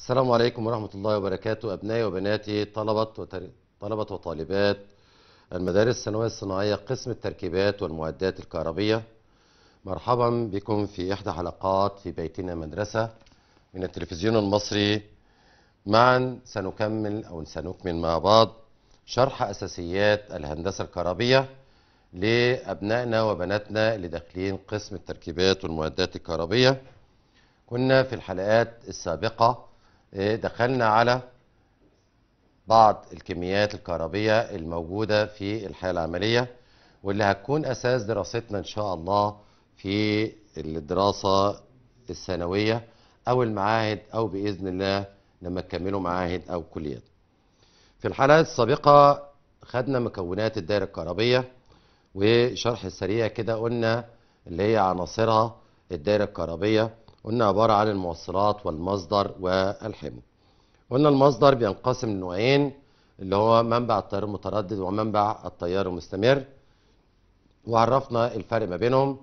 السلام عليكم ورحمة الله وبركاته أبنائي وبناتي طلبة وتر... طلبة وطالبات المدارس الثانوية الصناعية قسم التركيبات والمعدات الكهربية مرحبا بكم في إحدى حلقات في بيتنا مدرسة من التلفزيون المصري معا سنكمل أو سنكمل مع بعض شرح أساسيات الهندسة الكهربية لأبنائنا وبناتنا اللي داخلين قسم التركيبات والمعدات الكهربية كنا في الحلقات السابقة إيه، دخلنا على بعض الكميات الكهربية الموجودة في الحياة العملية واللي هتكون أساس دراستنا إن شاء الله في الدراسة الثانوية أو المعاهد أو بإذن الله لما تكملوا معاهد أو كليات في الحلقات السابقة خدنا مكونات الدائرة الكهربية وشرح سريع كده قلنا اللي هي عناصرها الدائرة الكهربية قلنا عبارة عن الموصلات والمصدر والحمل قلنا المصدر بينقسم لنوعين اللي هو منبع التيار المتردد ومنبع التيار المستمر وعرفنا الفرق ما بينهم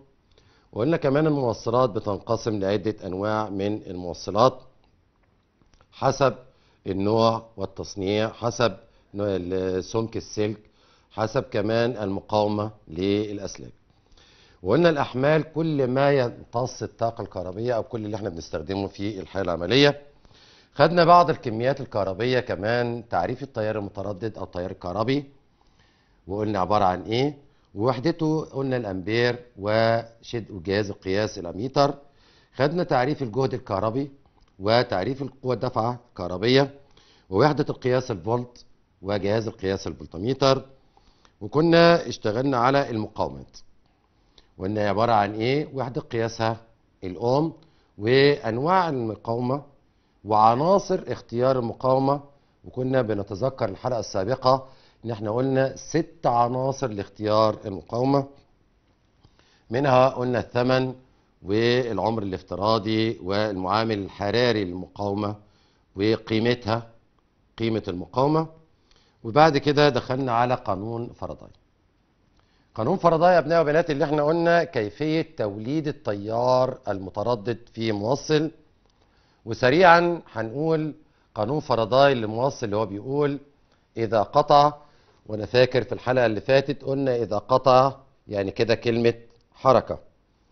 وقلنا كمان الموصلات بتنقسم لعدة أنواع من الموصلات حسب النوع والتصنيع حسب سمك السلك حسب كمان المقاومة للأسلاك وقلنا الأحمال كل ما يمتص الطاقة الكهربية أو كل اللي احنا بنستخدمه في الحالة العملية خدنا بعض الكميات الكهربية كمان تعريف التيار المتردد أو التيار الكهربي وقلنا عبارة عن إيه ووحدته قلنا الأمبير وشد وجهاز القياس الأميتر خدنا تعريف الجهد الكهربي وتعريف القوة الدفعة الكهربية ووحدة القياس الفولت وجهاز القياس الفولتميتر وكنا اشتغلنا على المقاومات وان هي عباره عن ايه وحده قياسها الاوم وانواع المقاومه وعناصر اختيار المقاومه وكنا بنتذكر الحلقه السابقه ان احنا قلنا ست عناصر لاختيار المقاومه منها قلنا الثمن والعمر الافتراضي والمعامل الحراري للمقاومه وقيمتها قيمه المقاومه وبعد كده دخلنا على قانون فرضاي قانون فرضايا يا ابناء وبنات اللي احنا قلنا كيفية توليد التيار المتردد في موصل وسريعا هنقول قانون فرضايا اللي موصل اللي هو بيقول إذا قطع وأنا فاكر في الحلقة اللي فاتت قلنا إذا قطع يعني كده كلمة حركة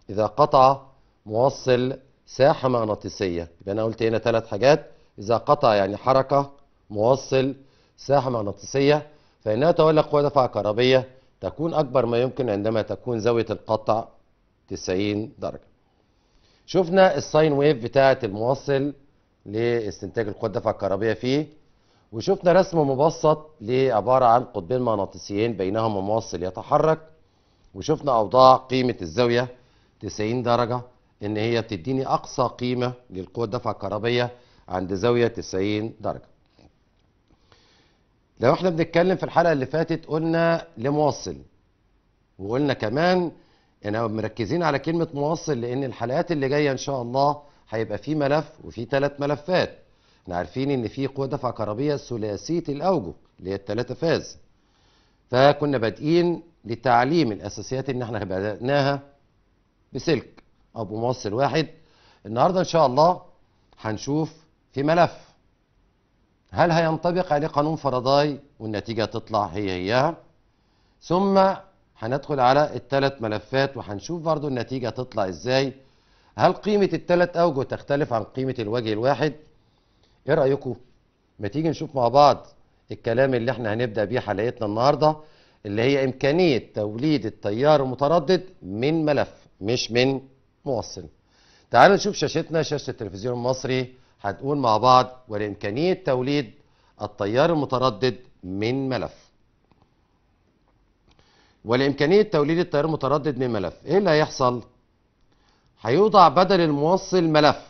إذا قطع موصل ساحة مغناطيسية يبقى أنا قلت هنا ثلاث حاجات إذا قطع يعني حركة موصل ساحة مغناطيسية فإنها تولى قوة دفع كهربية تكون أكبر ما يمكن عندما تكون زاوية القطع 90 درجة شفنا الساين ويف بتاعة الموصل لاستنتاج القوة الدفع الكهربية فيه وشفنا رسم مبسط لعبارة عن قطبين مغناطيسيين بينهما موصل يتحرك وشفنا أوضاع قيمة الزاوية 90 درجة إن هي بتديني أقصى قيمة للقوة الدفع الكهربية عند زاوية 90 درجة لو احنا بنتكلم في الحلقه اللي فاتت قلنا لمواصل وقلنا كمان انا مركزين على كلمه مواصل لان الحلقات اللي جايه ان شاء الله هيبقى في ملف وفي ثلاث ملفات احنا عارفين ان في قوه دفع كهربيه ثلاثيه الاوجه اللي هي الثلاثه فاز فكنا بادئين لتعليم الاساسيات اللي احنا بداناها بسلك او بموصل واحد النهارده ان شاء الله هنشوف في ملف هل هينطبق عليه قانون فرضاي والنتيجة تطلع هي هي ثم هندخل على الثلاث ملفات وهنشوف برضو النتيجة تطلع ازاي هل قيمة الثلاث أوجه تختلف عن قيمة الوجه الواحد ايه رأيكم ما تيجي نشوف مع بعض الكلام اللي احنا هنبدأ بيه حلقتنا النهاردة اللي هي إمكانية توليد التيار المتردد من ملف مش من موصل تعالوا نشوف شاشتنا شاشة التلفزيون المصري هنقول مع بعض ولإمكانية توليد التيار المتردد من ملف ولإمكانية توليد التيار المتردد من ملف إيه اللي هيحصل؟ هيوضع بدل الموصل ملف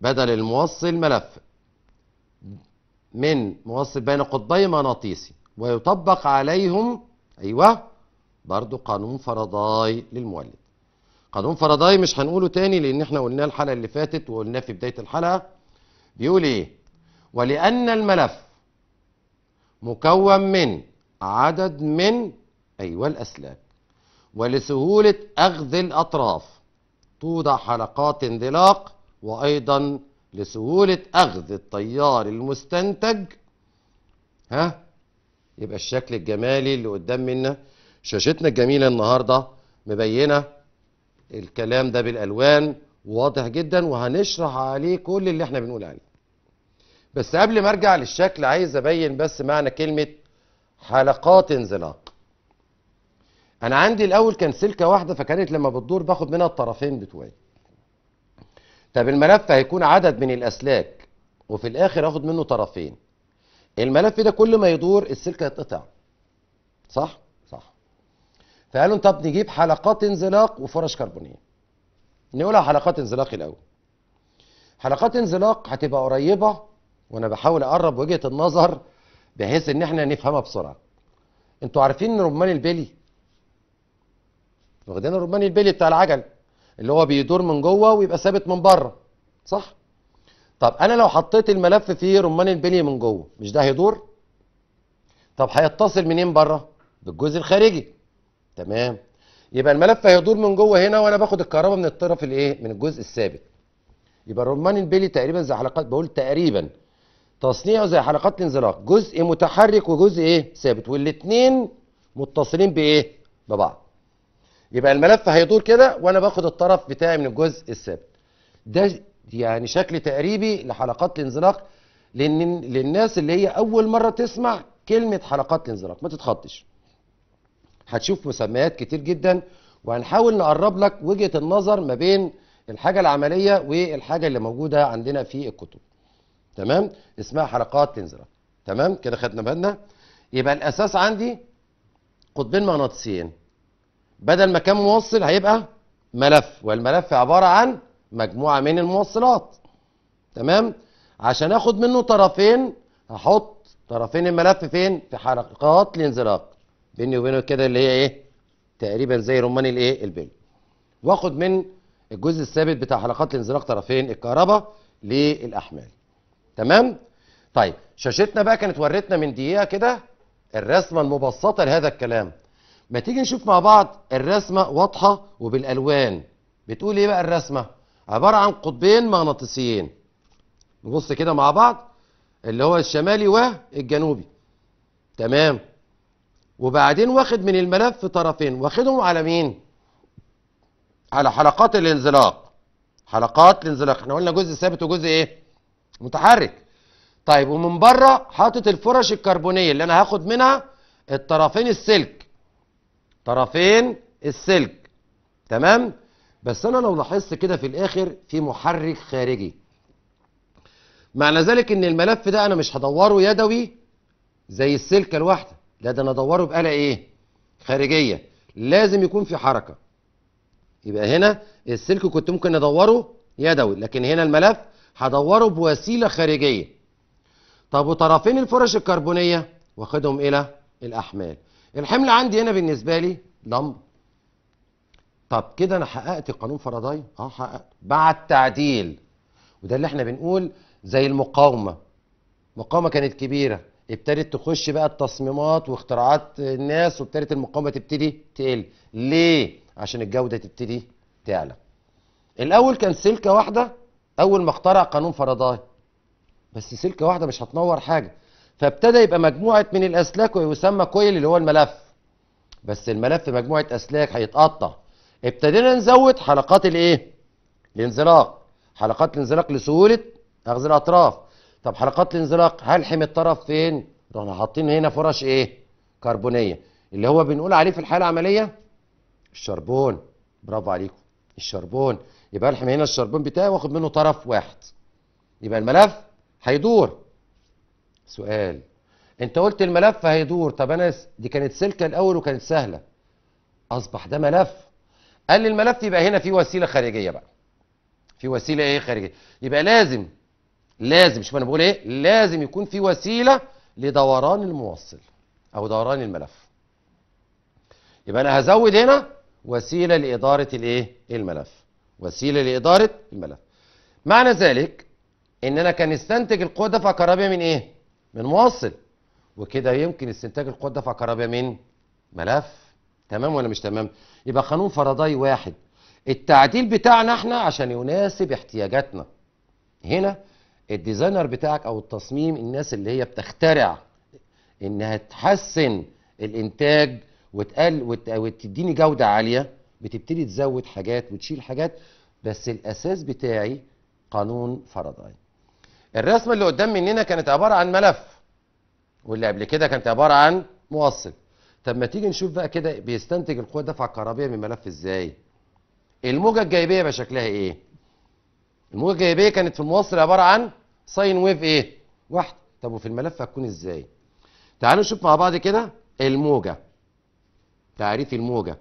بدل الموصل ملف من موصل بين قطبي مغناطيسي ويطبق عليهم أيوه برضو قانون فرضاي للمولد قانون فرضاي مش هنقوله تاني لان احنا قلناه الحلقه اللي فاتت وقلناه في بدايه الحلقه بيقول ايه ولان الملف مكون من عدد من ايوه الاسلاك ولسهوله اخذ الاطراف توضع حلقات انزلاق وايضا لسهوله اخذ التيار المستنتج ها يبقى الشكل الجمالي اللي قدام منا شاشتنا الجميله النهارده مبينه الكلام ده بالالوان واضح جدا وهنشرح عليه كل اللي احنا بنقول عليه بس قبل ما ارجع للشكل عايز ابين بس معنى كلمه حلقات انزلاق انا عندي الاول كان سلكه واحده فكانت لما بتدور باخد منها الطرفين بتوعي طب الملف هيكون عدد من الاسلاك وفي الاخر اخد منه طرفين الملف ده كل ما يدور السلك هيتقطع صح فقالوا طب نجيب حلقات انزلاق وفرش كربونيه نقولها حلقات انزلاق الاول حلقات انزلاق هتبقى قريبه وانا بحاول اقرب وجهه النظر بحيث ان احنا نفهمها بسرعه انتوا عارفين ان رمان البلي واخدين الرمان البلي بتاع العجل اللي هو بيدور من جوه ويبقى ثابت من بره صح طب انا لو حطيت الملف فيه رمان البلي من جوه مش ده هيدور طب هيتصل منين بره بالجزء الخارجي تمام يبقى الملف هيدور من جوه هنا وانا باخد الكهرباء من الطرف الايه من الجزء الثابت يبقى الرمان البيلي تقريبا زي حلقات بقول تقريبا تصنيعه زي حلقات الانزلاق جزء متحرك وجزء ايه ثابت والاثنين متصلين بايه ببعض يبقى الملف هيدور كده وانا باخد الطرف بتاعي من الجزء الثابت ده يعني شكل تقريبي لحلقات الانزلاق لان للناس اللي هي اول مره تسمع كلمه حلقات الانزلاق ما تتخضش هتشوف مسميات كتير جدا وهنحاول نقرب لك وجهه النظر ما بين الحاجه العمليه والحاجه اللي موجوده عندنا في الكتب تمام اسمها حلقات لينزرا تمام كده خدنا بالنا يبقى الاساس عندي قطبين مغناطيسيين بدل ما كان موصل هيبقى ملف والملف عباره عن مجموعه من الموصلات تمام عشان اخد منه طرفين هحط طرفين الملف فين في حلقات الانزلاق بيني وبينه كده اللي هي ايه تقريبا زي رمان الايه البل واخد من الجزء الثابت بتاع حلقات الانزلاق طرفين الكهرباء للاحمال تمام طيب شاشتنا بقى كانت ورتنا من دقيقه كده الرسمه المبسطه لهذا الكلام ما تيجي نشوف مع بعض الرسمه واضحه وبالالوان بتقول ايه بقى الرسمه عباره عن قطبين مغناطيسيين نبص كده مع بعض اللي هو الشمالي والجنوبي تمام وبعدين واخد من الملف طرفين واخدهم على مين على حلقات الانزلاق حلقات الانزلاق احنا قلنا جزء ثابت وجزء ايه متحرك طيب ومن بره حاطط الفرش الكربونيه اللي انا هاخد منها الطرفين السلك طرفين السلك تمام بس انا لو لاحظت كده في الاخر في محرك خارجي معنى ذلك ان الملف ده انا مش هدوره يدوي زي السلكه الواحده لا ده انا ادوره بآلة ايه خارجية لازم يكون في حركة يبقى هنا السلك كنت ممكن ادوره يدوي لكن هنا الملف هدوره بوسيلة خارجية طب وطرفين الفرش الكربونية واخدهم الى الاحمال الحمل عندي هنا بالنسبة لي لم طب كده انا حققت قانون فرضاي اه حققت بعد تعديل وده اللي احنا بنقول زي المقاومة مقاومة كانت كبيرة ابتدت تخش بقى التصميمات واختراعات الناس وابتدت المقاومه تبتدي تقل ليه عشان الجوده تبتدي تعلى الاول كان سلكه واحده اول ما اخترع قانون فرضاي بس سلكه واحده مش هتنور حاجه فابتدى يبقى مجموعه من الاسلاك ويسمى كويل اللي هو الملف بس الملف مجموعه اسلاك هيتقطع ابتدينا نزود حلقات الايه الانزلاق حلقات الانزلاق لسهوله اخذ الاطراف طب حلقات الانزلاق هلحم الطرف فين رحنا حاطين هنا فرش ايه كربونيه اللي هو بنقول عليه في الحاله العمليه الشربون برافو عليكم الشربون يبقى الحم هنا الشربون بتاعي واخد منه طرف واحد يبقى الملف هيدور سؤال انت قلت الملف هيدور طب انا دي كانت سلكه الاول وكانت سهله اصبح ده ملف قال لي الملف يبقى هنا في وسيله خارجيه بقى في وسيله ايه خارجيه يبقى لازم لازم شوف انا بقول ايه لازم يكون في وسيله لدوران الموصل او دوران الملف يبقى انا هزود هنا وسيله لاداره الايه الملف وسيله لاداره الملف معنى ذلك ان انا كان استنتج القوه دفع كهربائيه من ايه من موصل وكده يمكن استنتاج القوه دفع كهربائيه من ملف تمام ولا مش تمام يبقى قانون فرضاي واحد التعديل بتاعنا احنا عشان يناسب احتياجاتنا هنا الديزاينر بتاعك او التصميم الناس اللي هي بتخترع انها تحسن الانتاج وتقل وت... وتديني جوده عاليه بتبتدي تزود حاجات وتشيل حاجات بس الاساس بتاعي قانون فرضاي الرسمه اللي قدام مننا كانت عباره عن ملف واللي قبل كده كانت عباره عن موصل طب ما تيجي نشوف بقى كده بيستنتج القوه الدافعه الكهربيه من الملف ازاي الموجه الجايبيه بشكلها ايه الموجة الجاذبية كانت في الموصل عبارة عن ساين ويف ايه؟ واحدة طب وفي الملف هتكون ازاي؟ تعالوا نشوف مع بعض كده الموجة تعريف الموجة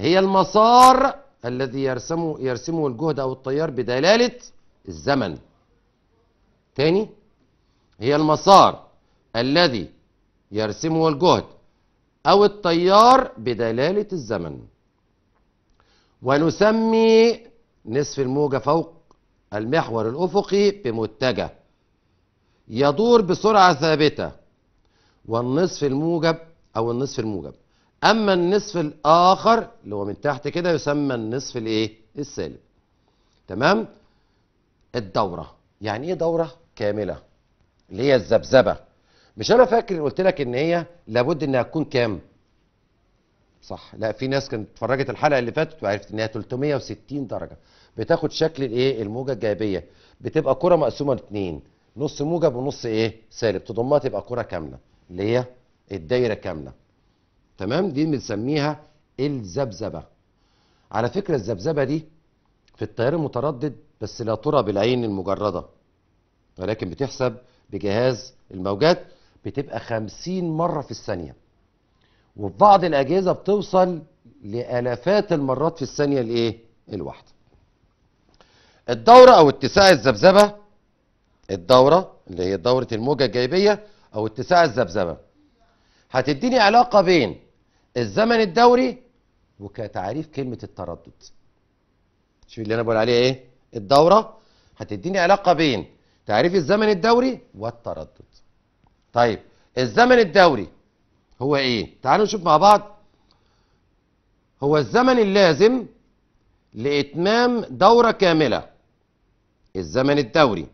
هي المسار الذي يرسمه يرسمه الجهد او التيار بدلالة الزمن تاني هي المسار الذي يرسمه الجهد او التيار بدلالة الزمن ونسمي نصف الموجة فوق المحور الأفقي بمتجه يدور بسرعة ثابتة والنصف الموجب أو النصف الموجب أما النصف الآخر اللي هو من تحت كده يسمى النصف الإيه؟ السالب تمام؟ الدورة يعني إيه دورة كاملة؟ اللي هي الذبذبة مش أنا فاكر قلت لك إن هي لابد إنها تكون كام؟ صح لا في ناس كانت اتفرجت الحلقه اللي فاتت وعرفت انها 360 درجه بتاخد شكل الايه الموجه الجاذبيه بتبقى كره مقسومه لاثنين نص موجب ونص ايه سالب تضمها تبقى كره كامله اللي هي الدايره كامله تمام دي بنسميها الذبذبه على فكره الذبذبه دي في التيار المتردد بس لا ترى بالعين المجرده ولكن بتحسب بجهاز الموجات بتبقى 50 مره في الثانيه وفي بعض الاجهزه بتوصل لالافات المرات في الثانيه الايه الواحده الدورة أو اتساع الذبذبة الدورة اللي هي دورة الموجة الجايبية أو اتساع الذبذبة هتديني علاقة بين الزمن الدوري وكتعريف كلمة التردد شوف اللي أنا بقول عليه إيه الدورة هتديني علاقة بين تعريف الزمن الدوري والتردد طيب الزمن الدوري هو إيه تعالوا نشوف مع بعض هو الزمن اللازم لإتمام دورة كاملة الزمن الدوري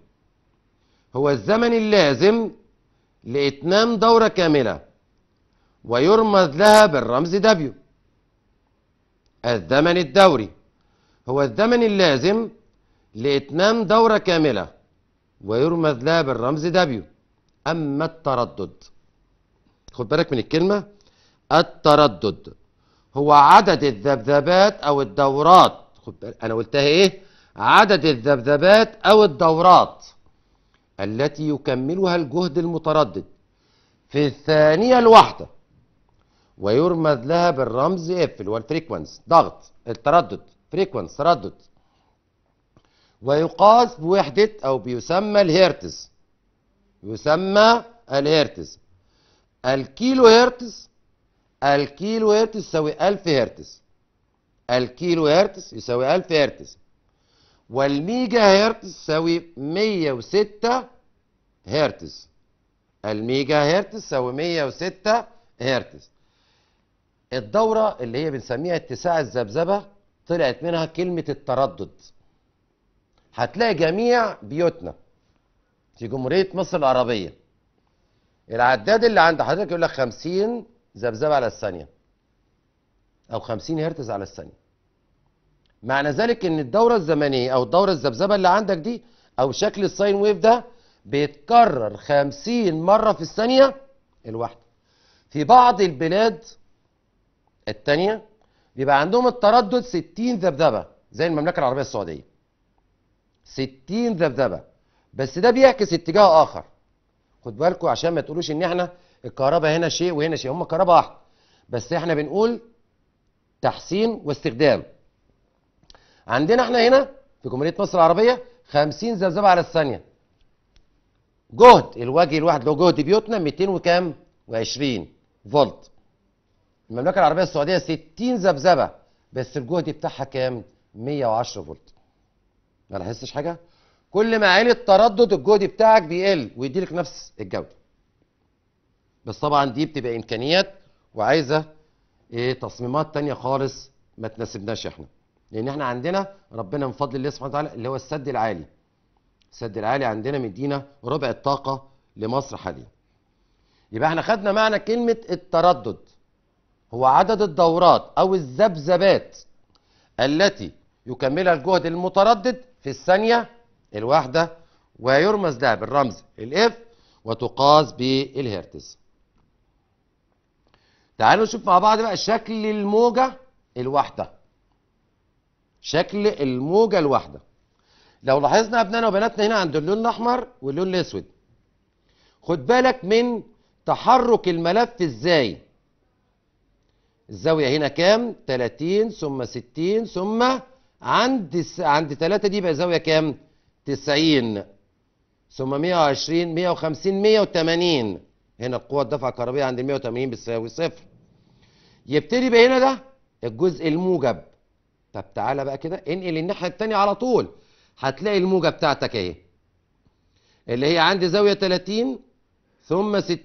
هو الزمن اللازم لإتمام دورة كاملة ويرمز لها بالرمز دبليو الزمن الدوري هو الزمن اللازم لإتمام دورة كاملة ويرمز لها بالرمز دبليو أما التردد خد بالك من الكلمة التردد هو عدد الذبذبات أو الدورات خد بالك أنا قلتها إيه عدد الذبذبات أو الدورات التي يكملها الجهد المتردد في الثانية الواحدة ويرمز لها بالرمز اف اللي هو الفريكونس ضغط التردد فريكونس تردد ويقاس بوحدة أو بيسمى الهرتز يسمى الهرتز الكيلو هرتز الكيلو هرتز يساوي 1000 هرتز الكيلو هرتز يساوي 1000 هرتز والميجا هرتز تساوي 106 هرتز الميجا هرتز تساوي 106 هرتز الدورة اللي هي بنسميها اتساع الذبذبة طلعت منها كلمة التردد هتلاقي جميع بيوتنا في جمهورية مصر العربية العداد اللي عند حضرتك يقول لك 50 ذبذبة على الثانية أو 50 هرتز على الثانية معنى ذلك ان الدوره الزمنيه او الدوره الذبذبه اللي عندك دي او شكل الساين ويف ده بيتكرر 50 مره في الثانيه الواحده في بعض البلاد الثانيه بيبقى عندهم التردد 60 ذبذبه زي المملكه العربيه السعوديه 60 ذبذبه بس ده بيعكس اتجاه اخر خد بالكم عشان ما تقولوش ان احنا الكهرباء هنا شيء وهنا شيء هم كهرباء واحده بس احنا بنقول تحسين واستخدام عندنا احنا هنا في جمهوريه مصر العربيه 50 ذبذبه على الثانيه جهد الوجه الواحد لو جهد بيوتنا 200 وكام و20 فولت المملكه العربيه السعوديه 60 ذبذبه بس الجهد بتاعها كام 110 فولت ما لاحظتش حاجه كل ما عالي التردد الجهد بتاعك بيقل ويديلك نفس الجوده بس طبعا دي بتبقى امكانيات وعايزه ايه تصميمات تانية خالص ما تناسبناش احنا لان احنا عندنا ربنا من فضل الله سبحانه وتعالى اللي هو السد العالي السد العالي عندنا مدينا ربع الطاقه لمصر حاليا يبقى احنا خدنا معنى كلمه التردد هو عدد الدورات او الذبذبات التي يكملها الجهد المتردد في الثانيه الواحده ويرمز لها بالرمز الاف وتقاس بالهرتز تعالوا نشوف مع بعض بقى شكل الموجه الواحده شكل الموجة الواحدة لو لاحظنا أبنائنا وبناتنا هنا عند اللون الأحمر واللون الأسود خد بالك من تحرك الملف إزاي الزاوية هنا كام 30 ثم 60 ثم عند عند 3 دي بقى زاوية كام 90 ثم 120 150 180 هنا القوة الدفع الكهربية عند ال 180 بتساوي صفر يبتدي بقى هنا ده الجزء الموجب طب تعالى بقى كده انقل الناحيه الثانيه على طول هتلاقي الموجه بتاعتك اهي اللي هي عندي زاويه 30 ثم 60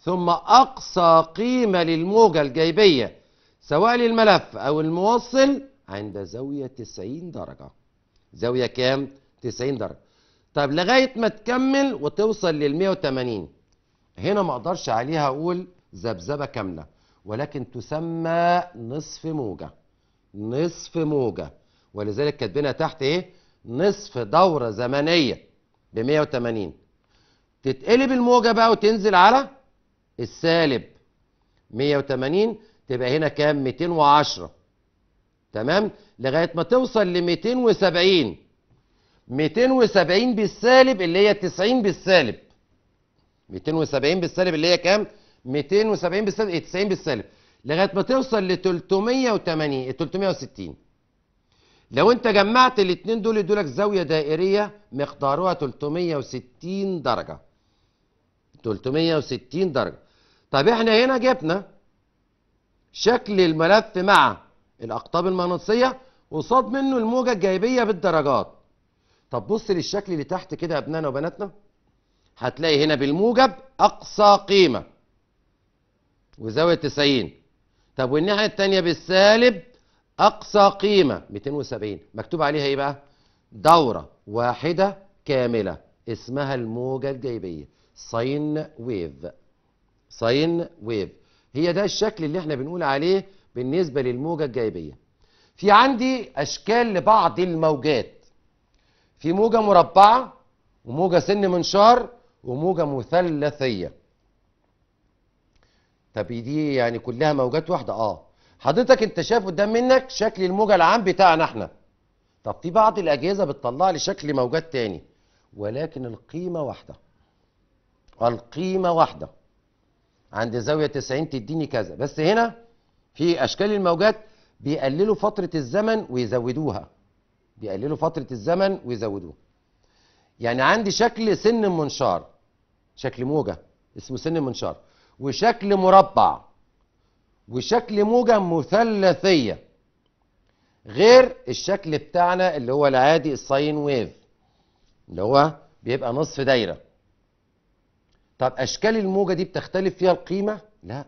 ثم اقصى قيمه للموجه الجايبيه سواء للملف او الموصل عند زاويه 90 درجه زاويه كام 90 درجه طب لغايه ما تكمل وتوصل لل 180 هنا ما اقدرش عليها اقول ذبذبه كامله ولكن تسمى نصف موجه نصف موجة ولذلك كاتبينها تحت ايه نصف دورة زمنية ب 180 تتقلب الموجة بقى وتنزل على السالب 180 تبقى هنا كام 210 تمام لغاية ما توصل ل 270 270 بالسالب اللي هي 90 بالسالب 270 بالسالب اللي هي كام 270 بالسالب 90 إيه، بالسالب لغايه ما توصل ل 380 360 لو انت جمعت الاثنين دول يدولك زاويه دائريه مقدارها 360 درجه 360 درجه طب احنا هنا جبنا شكل الملف مع الاقطاب المغناطيسيه وصاد منه الموجه الجاذبيه بالدرجات طب بص للشكل اللي تحت كده يا ابنائنا وبناتنا هتلاقي هنا بالموجب اقصى قيمه وزاويه 90 طب والناحية التانية بالسالب أقصى قيمة 270 مكتوب عليها إيه بقى؟ دورة واحدة كاملة اسمها الموجة الجيبية ساين ويف ساين ويف هي ده الشكل اللي احنا بنقول عليه بالنسبة للموجة الجيبية في عندي أشكال لبعض الموجات في موجة مربعة وموجة سن منشار وموجة مثلثية طب دي يعني كلها موجات واحده اه حضرتك انت شايف قدام منك شكل الموجه العام بتاعنا احنا طب في بعض الاجهزه بتطلع لي شكل موجات تاني ولكن القيمه واحده القيمه واحده عند زاويه 90 تديني كذا بس هنا في اشكال الموجات بيقللوا فتره الزمن ويزودوها بيقللوا فتره الزمن ويزودوها يعني عندي شكل سن منشار شكل موجه اسمه سن منشار وشكل مربع وشكل موجة مثلثية غير الشكل بتاعنا اللي هو العادي الساين ويف اللي هو بيبقى نصف دايرة طب أشكال الموجة دي بتختلف فيها القيمة؟ لا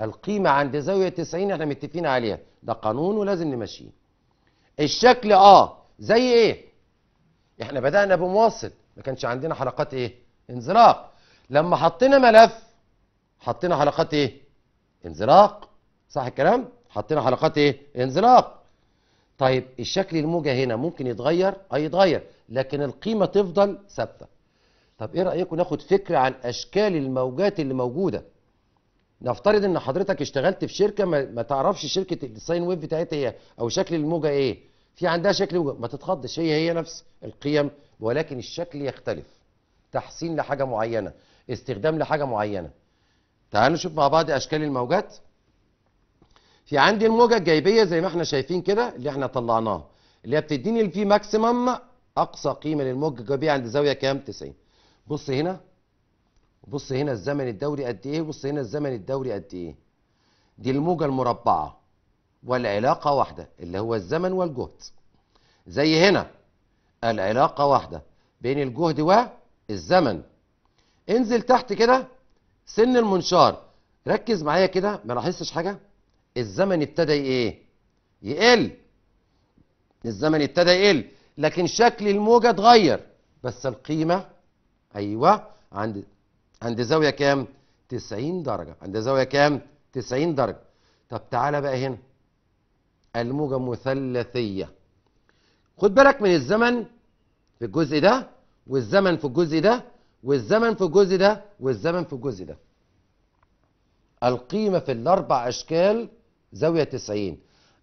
القيمة عند زاوية 90 احنا متفقين عليها ده قانون ولازم نمشيه الشكل اه زي ايه؟ احنا بدأنا بمواصل ما كانش عندنا حلقات ايه؟ انزلاق لما حطينا ملف حطينا حلقات ايه انزلاق صح الكلام حطينا حلقات ايه انزلاق طيب الشكل الموجة هنا ممكن يتغير اه يتغير لكن القيمة تفضل ثابتة طب ايه رأيكم ناخد فكرة عن اشكال الموجات اللي موجودة نفترض ان حضرتك اشتغلت في شركة ما تعرفش شركة الساين ويف بتاعتها ايه او شكل الموجة ايه في عندها شكل موجة ما تتخضش هي هي نفس القيم ولكن الشكل يختلف تحسين لحاجة معينة استخدام لحاجة معينة تعالوا نشوف مع بعض اشكال الموجات في عندي الموجه الجايبيه زي ما احنا شايفين كده اللي احنا طلعناها اللي هي بتديني الفي ماكسيمم اقصى قيمه للموجه الجايبيه عند زاويه كام 90 بص هنا بص هنا الزمن الدوري قد ايه بص هنا الزمن الدوري قد ايه دي الموجه المربعه والعلاقه واحده اللي هو الزمن والجهد زي هنا العلاقه واحده بين الجهد والزمن انزل تحت كده سن المنشار ركز معايا كده ما لاحظتش حاجه الزمن ابتدى ايه يقل الزمن ابتدى يقل لكن شكل الموجه اتغير بس القيمه ايوه عند عند زاويه كام 90 درجه عند زاويه كام 90 درجه طب تعالى بقى هنا الموجه مثلثيه خد بالك من الزمن في الجزء ده والزمن في الجزء ده والزمن في الجزء ده والزمن في الجزء ده القيمة في الأربع أشكال زاوية 90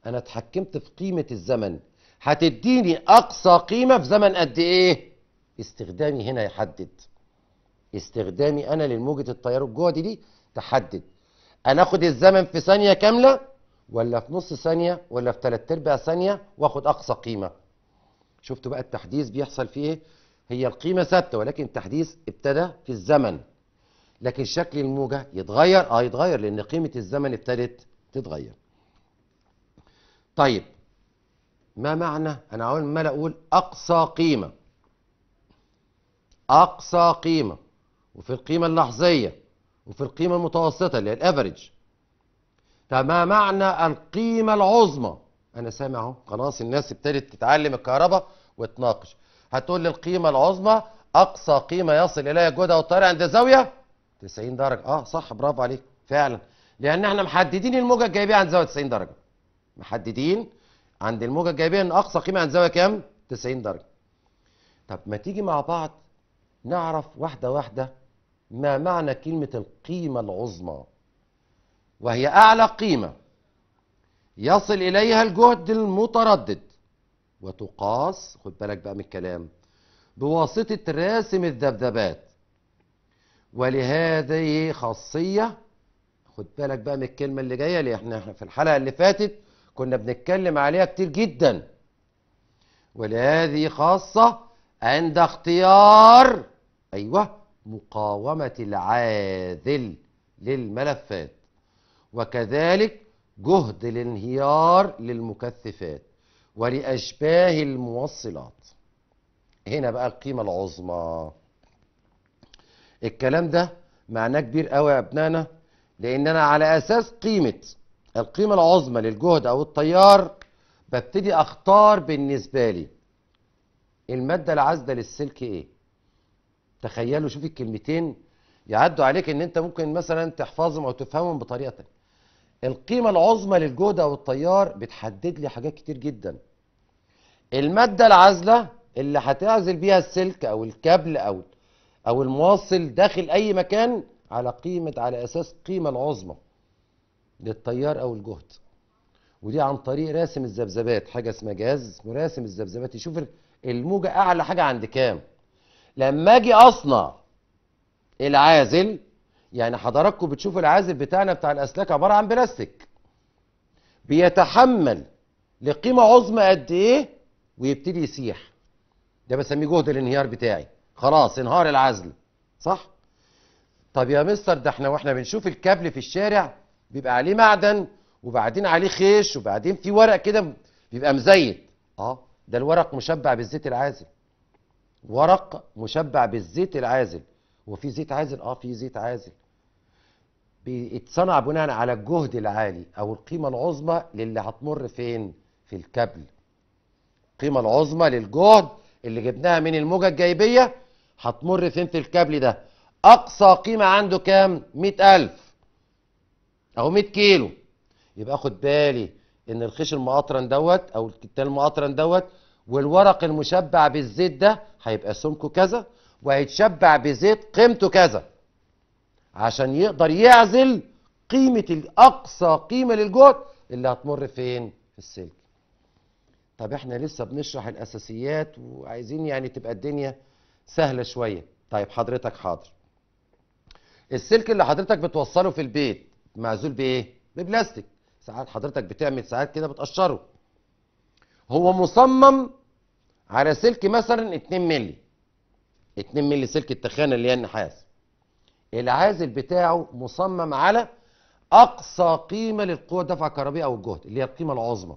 أنا اتحكمت في قيمة الزمن هتديني أقصى قيمة في زمن قد إيه؟ استخدامي هنا يحدد استخدامي أنا للموجة التيار الجهدي دي تحدد أنا أخد الزمن في ثانية كاملة ولا في نص ثانية ولا في تلات أرباع ثانية وآخد أقصى قيمة شفتوا بقى التحديث بيحصل فيه إيه؟ هي القيمة ثابتة ولكن التحديث ابتدى في الزمن لكن شكل الموجة يتغير اه يتغير لأن قيمة الزمن ابتدت تتغير طيب ما معنى أنا ما أقول أقصى قيمة أقصى قيمة وفي القيمة اللحظية وفي القيمة المتوسطة اللي هي الأفريج فما معنى القيمة العظمى أنا سامع اهو خلاص الناس ابتدت تتعلم الكهرباء وتناقش هتقول لي القيمه العظمى اقصى قيمه يصل اليها الجهد او عند زاويه 90 درجه اه صح برافو عليك فعلا لان احنا محددين الموجه الجايبيه عند زاويه 90 درجه محددين عند الموجه الجايبيه ان اقصى قيمه عند زاويه كام 90 درجه طب ما تيجي مع بعض نعرف واحده واحده ما معنى كلمه القيمه العظمى وهي اعلى قيمه يصل اليها الجهد المتردد وتقاس خد بالك بقى من الكلام بواسطة راسم الذبذبات ولهذه خاصية خد بالك بقى من الكلمة اللي جاية اللي احنا في الحلقة اللي فاتت كنا بنتكلم عليها كتير جدا ولهذه خاصة عند اختيار أيوة مقاومة العاذل للملفات وكذلك جهد الانهيار للمكثفات ولأشباه الموصلات هنا بقى القيمة العظمى الكلام ده معناه كبير قوي يا ابنائنا انا على أساس قيمة القيمة العظمى للجهد أو التيار ببتدي أختار بالنسبة لي المادة العازلة للسلك إيه تخيلوا شوف الكلمتين يعدوا عليك ان انت ممكن مثلا تحفظهم او تفهمهم بطريقه تانية القيمة العظمى للجودة أو التيار بتحدد لي حاجات كتير جدا المادة العازلة اللي هتعزل بيها السلك أو الكابل أو أو المواصل داخل أي مكان على قيمة على أساس القيمة العظمى للتيار أو الجهد ودي عن طريق راسم الذبذبات حاجة اسمها جهاز اسمه راسم الذبذبات يشوف الموجة أعلى حاجة عند كام لما أجي أصنع العازل يعني حضراتكم بتشوفوا العازل بتاعنا بتاع الاسلاك عباره عن بلاستيك بيتحمل لقيمه عظمى قد ايه ويبتدي يسيح ده بسميه جهد الانهيار بتاعي خلاص انهار العزل صح طب يا مستر ده احنا واحنا بنشوف الكابل في الشارع بيبقى عليه معدن وبعدين عليه خيش وبعدين في ورق كده بيبقى مزيت اه ده الورق مشبع بالزيت العازل ورق مشبع بالزيت العازل وفي زيت عازل اه في زيت عازل بيتصنع بناء على الجهد العالي او القيمه العظمى للي هتمر فين في الكابل القيمه العظمى للجهد اللي جبناها من الموجه الجايبيه هتمر فين في الكابل ده اقصى قيمه عنده كام 100000 او 100 كيلو يبقى خد بالي ان الخيش المقطرن دوت او الكتان المقطرن دوت والورق المشبع بالزيت ده هيبقى سمكه كذا وهيتشبع بزيت قيمته كذا عشان يقدر يعزل قيمة الأقصى قيمة للجهد اللي هتمر فين في السلك طب احنا لسه بنشرح الأساسيات وعايزين يعني تبقى الدنيا سهلة شوية طيب حضرتك حاضر السلك اللي حضرتك بتوصله في البيت معزول بايه ببلاستيك ساعات حضرتك بتعمل ساعات كده بتقشره هو مصمم على سلك مثلا 2 مللي 2 مللي سلك التخانه اللي هي النحاس العازل بتاعه مصمم على اقصى قيمه للقوه الدافعه الكهربائيه او الجهد اللي هي القيمه العظمى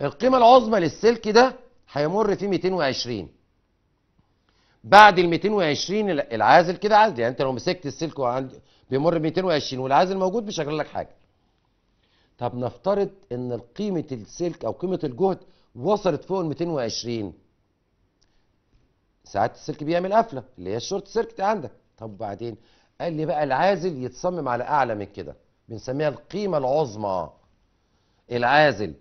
القيمه العظمى للسلك ده هيمر فيه 220 بعد ال 220 العازل كده عازل يعني انت لو مسكت السلك وعند بيمر ب 220 والعازل موجود مش هيجرى لك حاجه طب نفترض ان قيمه السلك او قيمه الجهد وصلت فوق ال 220 ساعات السلك بيعمل قفله اللي هي الشورت سيركت عندك طب وبعدين قال لي بقى العازل يتصمم على اعلى من كده بنسميها القيمه العظمى العازل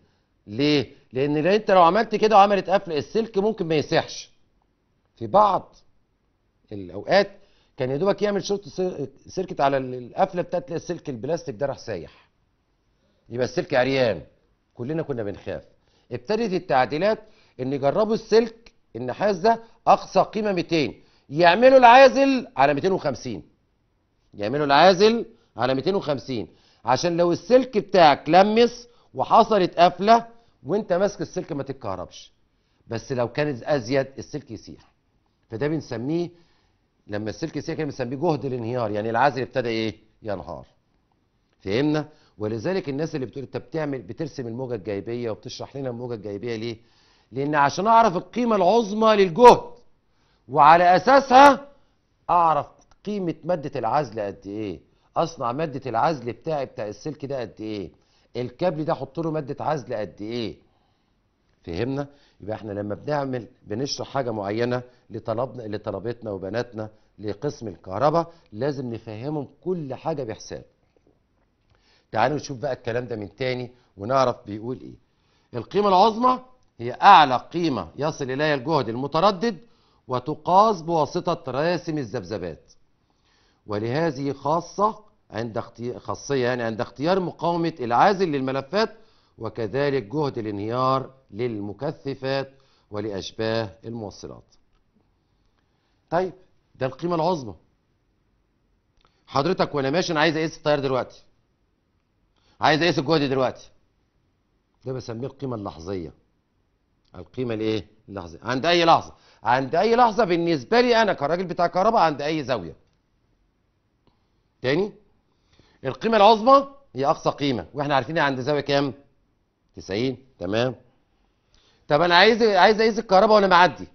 ليه لان لو انت لو عملت كده وعملت قفل السلك ممكن ما يسيحش في بعض الاوقات كان يا دوبك يعمل شورت سيركت على القفله بتاعت السلك البلاستيك ده راح سايح يبقى السلك عريان كلنا كنا بنخاف ابتدت التعديلات ان يجربوا السلك النحاس ده اقصى قيمه 200 يعملوا العازل على 250 يعملوا العازل على 250 عشان لو السلك بتاعك لمس وحصلت قفله وانت ماسك السلك ما تتكهربش بس لو كانت ازيد السلك يسيح فده بنسميه لما السلك يسيح كده بنسميه جهد الانهيار يعني العازل ابتدى ايه ينهار فهمنا ولذلك الناس اللي بتقول انت بتعمل بترسم الموجه الجايبيه وبتشرح لنا الموجه الجايبيه ليه لان عشان اعرف القيمه العظمى للجهد وعلى أساسها أعرف قيمة مادة العزل قد إيه أصنع مادة العزل بتاعي بتاع السلك ده قد إيه الكابل ده أحط له مادة عزل قد إيه فهمنا يبقى احنا لما بنعمل بنشرح حاجه معينه لطلبنا لطلبتنا وبناتنا لقسم الكهرباء لازم نفهمهم كل حاجه بحساب تعالوا نشوف بقى الكلام ده من تاني ونعرف بيقول ايه القيمه العظمى هي اعلى قيمه يصل اليها الجهد المتردد وتقاس بواسطة راسم الذبذبات ولهذه خاصة عند خاصية يعني عند اختيار مقاومة العازل للملفات وكذلك جهد الانهيار للمكثفات ولأشباه الموصلات طيب ده القيمة العظمى حضرتك وانا ماشي انا عايز اقيس التيار دلوقتي عايز اقيس الجهد دلوقتي ده بسميه القيمة اللحظية القيمة الايه اللحظية عند اي لحظة عند اي لحظه بالنسبه لي انا كراجل بتاع كهرباء عند اي زاويه تاني القيمه العظمى هي اقصى قيمه واحنا عارفين عند زاويه كام 90 تمام طب انا عايز عايز اقيس الكهرباء وانا معدي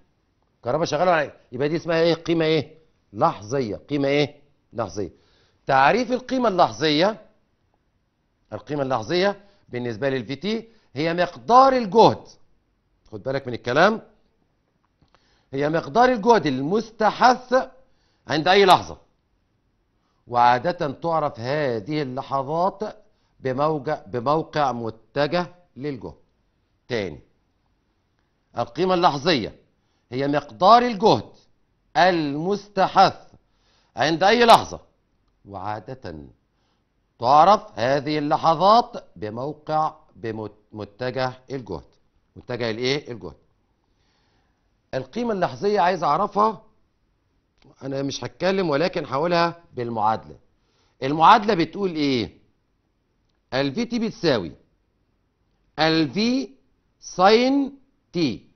الكهرباء شغاله إيه؟ يبقى دي اسمها ايه قيمه ايه لحظيه قيمه ايه لحظيه تعريف القيمه اللحظيه القيمه اللحظيه بالنسبه للفي تي هي مقدار الجهد خد بالك من الكلام هي مقدار الجهد المستحث عند أي لحظة وعادة تعرف هذه اللحظات بموجة بموقع متجه للجهد تاني القيمة اللحظية هي مقدار الجهد المستحث عند أي لحظة وعادة تعرف هذه اللحظات بموقع بمتجه الجهد متجه الايه الجهد القيمة اللحظية عايز أعرفها أنا مش هتكلم ولكن هقولها بالمعادلة المعادلة بتقول إيه؟ في تي بتساوي في ساين تي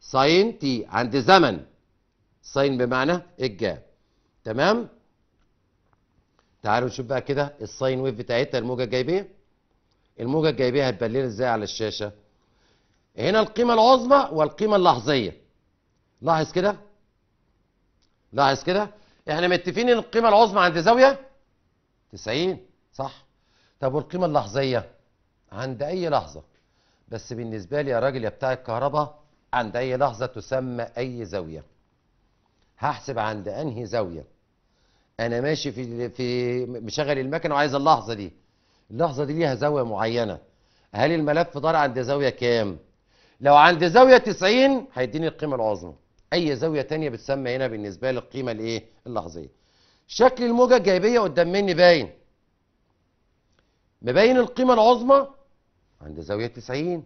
ساين تي عند زمن ساين بمعنى الجاب تمام؟ تعالوا نشوف بقى كده الساين ويف بتاعتها الموجة الجايبية الموجة الجايبية هتبان ازاي على الشاشة هنا القيمة العظمى والقيمة اللحظية لاحظ كده لاحظ كده احنا متفقين ان القيمه العظمى عند زاويه 90 صح طب والقيمه اللحظيه عند اي لحظه بس بالنسبه لي يا راجل يا بتاع الكهرباء عند اي لحظه تسمى اي زاويه هحسب عند انهي زاويه انا ماشي في في مشغل المكنه وعايز اللحظه دي اللحظه دي ليها زاويه معينه هل الملف دار عند زاويه كام لو عند زاويه 90 هيديني القيمه العظمى اي زاويه تانية بتسمى هنا بالنسبه للقيمه القيمه الايه اللحظيه شكل الموجه الجايبيه قدام مني باين مبين القيمه العظمى عند زاويه 90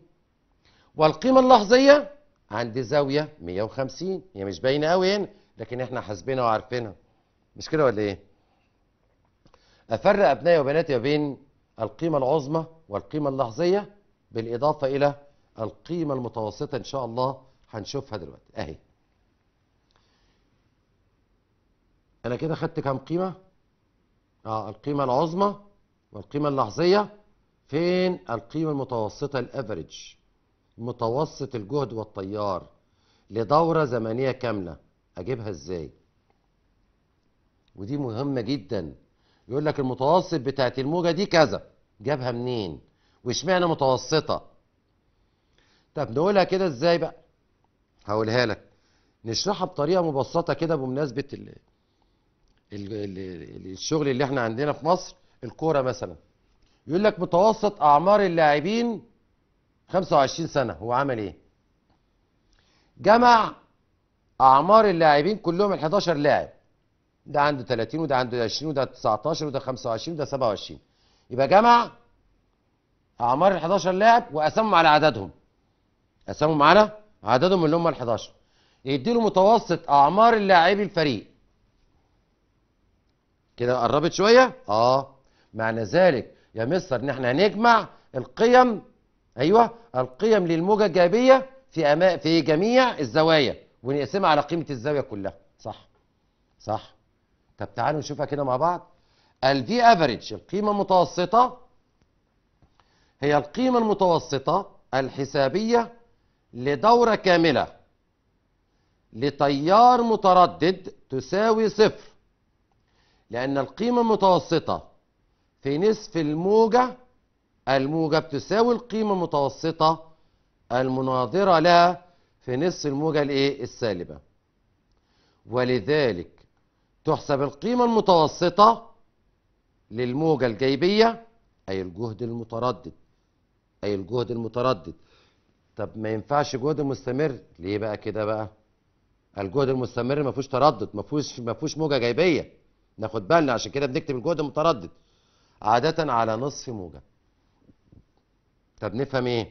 والقيمه اللحظيه عند زاويه 150 هي مش باينه قوي هنا لكن احنا حاسبينها وعارفينها مش كده ولا ايه افرق ابنائي وبناتي بين القيمه العظمى والقيمه اللحظيه بالاضافه الى القيمه المتوسطه ان شاء الله هنشوفها دلوقتي اهي انا كده خدت كام قيمه اه القيمه العظمى والقيمه اللحظيه فين القيمه المتوسطه الافريج متوسط الجهد والتيار لدوره زمنيه كامله اجيبها ازاي ودي مهمه جدا يقول لك المتوسط بتاعت الموجه دي كذا جابها منين واشمعنى متوسطه طب نقولها كده ازاي بقى هقولها لك نشرحها بطريقه مبسطه كده بمناسبه الشغل اللي احنا عندنا في مصر الكوره مثلا يقول لك متوسط اعمار اللاعبين 25 سنه هو عمل ايه جمع اعمار اللاعبين كلهم ال 11 لاعب ده عنده 30 وده عنده 20 وده 19 وده 25 وده 27 يبقى جمع اعمار ال 11 لاعب وقسمهم على عددهم قسمهم على عددهم اللي هم ال 11 يديله متوسط اعمار اللاعبي الفريق كده قربت شوية اه معنى ذلك يا مستر ان احنا هنجمع القيم ايوه القيم للموجة الجايبية في أما في جميع الزوايا ونقسمها على قيمة الزاوية كلها صح صح طب تعالوا نشوفها كده مع بعض V افريج القيمة المتوسطة هي القيمة المتوسطة الحسابية لدورة كاملة لتيار متردد تساوي صفر لأن القيمة المتوسطة في نصف الموجة الموجة بتساوي القيمة المتوسطة المناظرة لها في نصف الموجة الايه السالبة ولذلك تحسب القيمة المتوسطة للموجة الجيبية أي الجهد المتردد أي الجهد المتردد طب ما ينفعش جهد مستمر ليه بقى كده بقى الجهد المستمر ما فيهوش تردد ما فيهوش ما فيهوش موجة جيبية ناخد بالنا عشان كده بنكتب الجهد المتردد عادة على نصف موجة طب نفهم ايه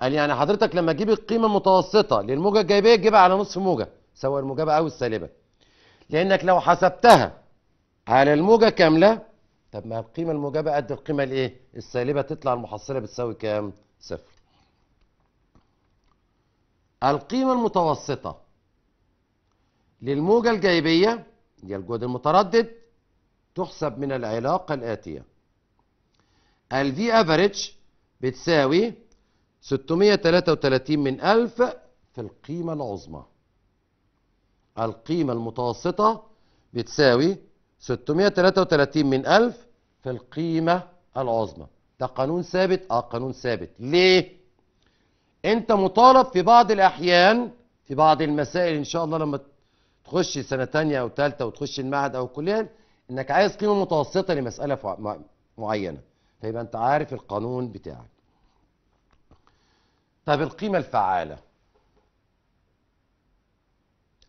قال يعني حضرتك لما تجيب القيمة المتوسطة للموجة الجايبية تجيبها على نصف موجة سواء الموجبة أو السالبة لأنك لو حسبتها على الموجة كاملة طب ما القيمة الموجبة قد القيمة الايه السالبة تطلع المحصلة بتساوي كام صفر القيمة المتوسطة للموجة الجايبية الجهد المتردد تحسب من العلاقة الآتية ال في افريج بتساوي 633 من 1000 في القيمة العظمى القيمة المتوسطة بتساوي 633 من 1000 في القيمة العظمى ده قانون ثابت اه قانون ثابت ليه انت مطالب في بعض الاحيان في بعض المسائل ان شاء الله لما تخش سنه ثانيه او ثالثه وتخش المعهد او الكليه انك عايز قيمه متوسطه لمساله معينه فيبقى انت عارف القانون بتاعك طب القيمه الفعاله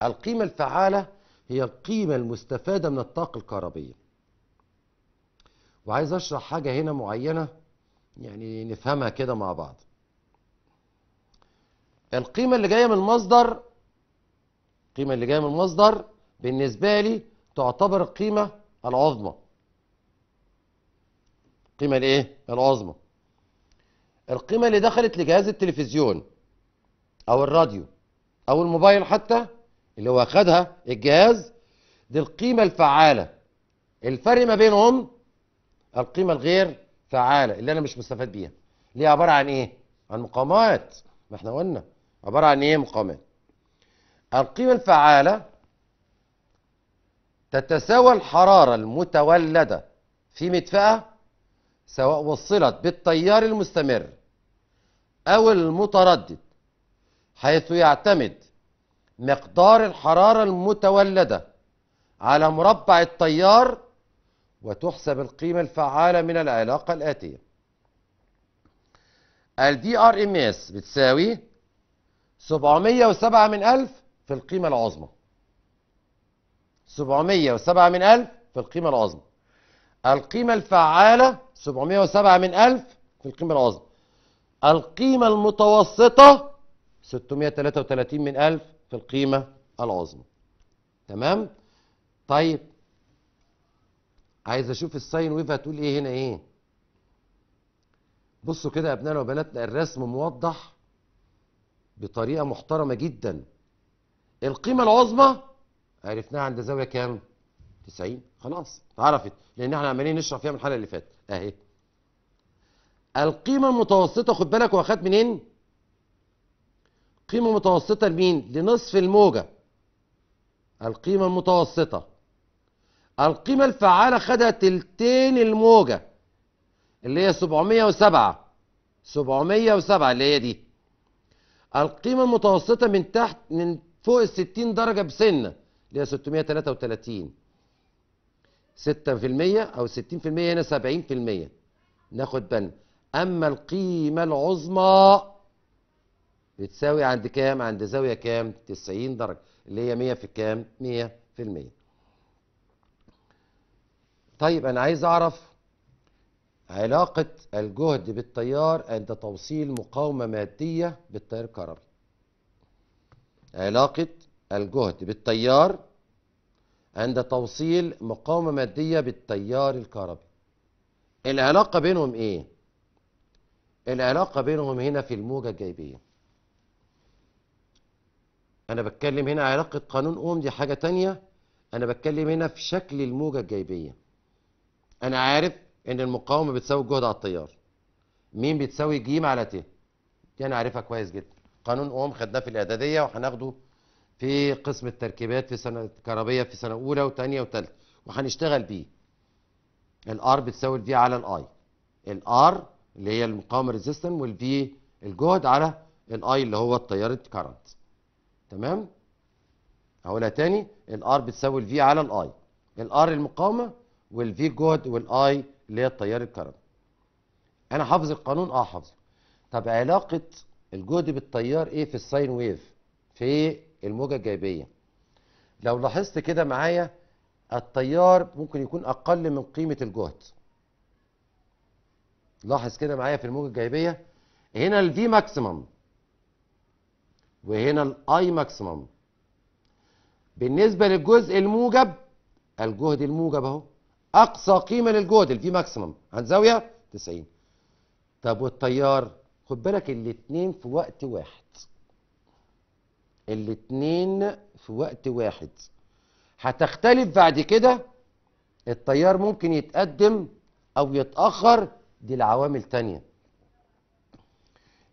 القيمه الفعاله هي القيمه المستفاده من الطاقه الكهربيه وعايز اشرح حاجه هنا معينه يعني نفهمها كده مع بعض القيمه اللي جايه من المصدر القيمة اللي جاية من المصدر بالنسبة لي تعتبر القيمة العظمى القيمة الايه العظمى القيمة اللي دخلت لجهاز التلفزيون او الراديو او الموبايل حتى اللي هو اخدها الجهاز دي القيمة الفعالة الفرق ما بينهم القيمة الغير فعالة اللي انا مش مستفاد بيها ليه عبارة عن ايه عن مقامات ما احنا قلنا عبارة عن ايه مقامات القيمة الفعالة تتساوى الحرارة المتولدة في مدفأة سواء وصلت بالتيار المستمر أو المتردد حيث يعتمد مقدار الحرارة المتولدة على مربع التيار وتحسب القيمة الفعالة من العلاقة الآتية الـ DRMS بتساوي 707 من ألف في القيمة العظمى 707 من 1000 في القيمة العظمى القيمة الفعالة 707 من 1000 في القيمة العظمى القيمة المتوسطة 633 من 1000 في القيمة العظمى تمام طيب عايز اشوف الساين ويف هتقول ايه هنا ايه بصوا كده يا ابنائنا وبناتنا الرسم موضح بطريقه محترمه جدا القيمة العظمى عرفناها عند زاوية كام 90 خلاص اتعرفت لان احنا عمالين نشرح فيها من الحلقة اللي فاتت اهي القيمة المتوسطة خد بالك هو خد منين قيمة متوسطة لمين لنصف الموجة القيمة المتوسطة القيمة الفعالة خدها تلتين الموجة اللي هي 707 707 اللي هي دي القيمة المتوسطة من تحت من فوق ال 60 درجه بسنه اللي هي 633 6% او 60% هنا 70% ناخد بالنا اما القيمه العظمى بتساوي عند كام عند زاويه كام 90 درجه اللي هي 100 في كام 100% طيب انا عايز اعرف علاقه الجهد بالتيار عند توصيل مقاومه ماديه بالتيار الكهربي علاقة الجهد بالتيار عند توصيل مقاومة مادية بالتيار الكهربي العلاقة بينهم ايه العلاقة بينهم هنا في الموجة الجايبية انا بتكلم هنا علاقة قانون اوم دي حاجة تانية انا بتكلم هنا في شكل الموجة الجايبية انا عارف ان المقاومة بتساوي الجهد على التيار مين بتساوي جيم على ت دي انا عارفها كويس جدا قانون اوم خدناه في الاعداديه وهناخده في قسم التركيبات في سنه كهربيه في سنه اولى وثانيه وثالثه وهنشتغل بيه الار بتساوي الفي على الاي الار اللي هي المقاومه ريزيستن والفي الجهد على الاي اللي هو التيار الكرنت تمام هقولها تاني الار بتساوي الفي على الاي الار المقاومه والفي الجهد والاي اللي هي التيار الكرنت انا حافظ القانون اه حافظه طب علاقه الجهد بالتيار ايه في الساين ويف في الموجه الجايبيه لو لاحظت كده معايا التيار ممكن يكون اقل من قيمه الجهد لاحظ كده معايا في الموجه الجايبيه هنا الفي ماكسيمم وهنا الاي ماكسيمم بالنسبه للجزء الموجب الجهد الموجب اهو اقصى قيمه للجهد الفي ماكسيمم عن زاويه 90 طب والتيار خد بالك الاتنين في وقت واحد الاتنين في وقت واحد هتختلف بعد كده التيار ممكن يتقدم او يتاخر دي لعوامل تانية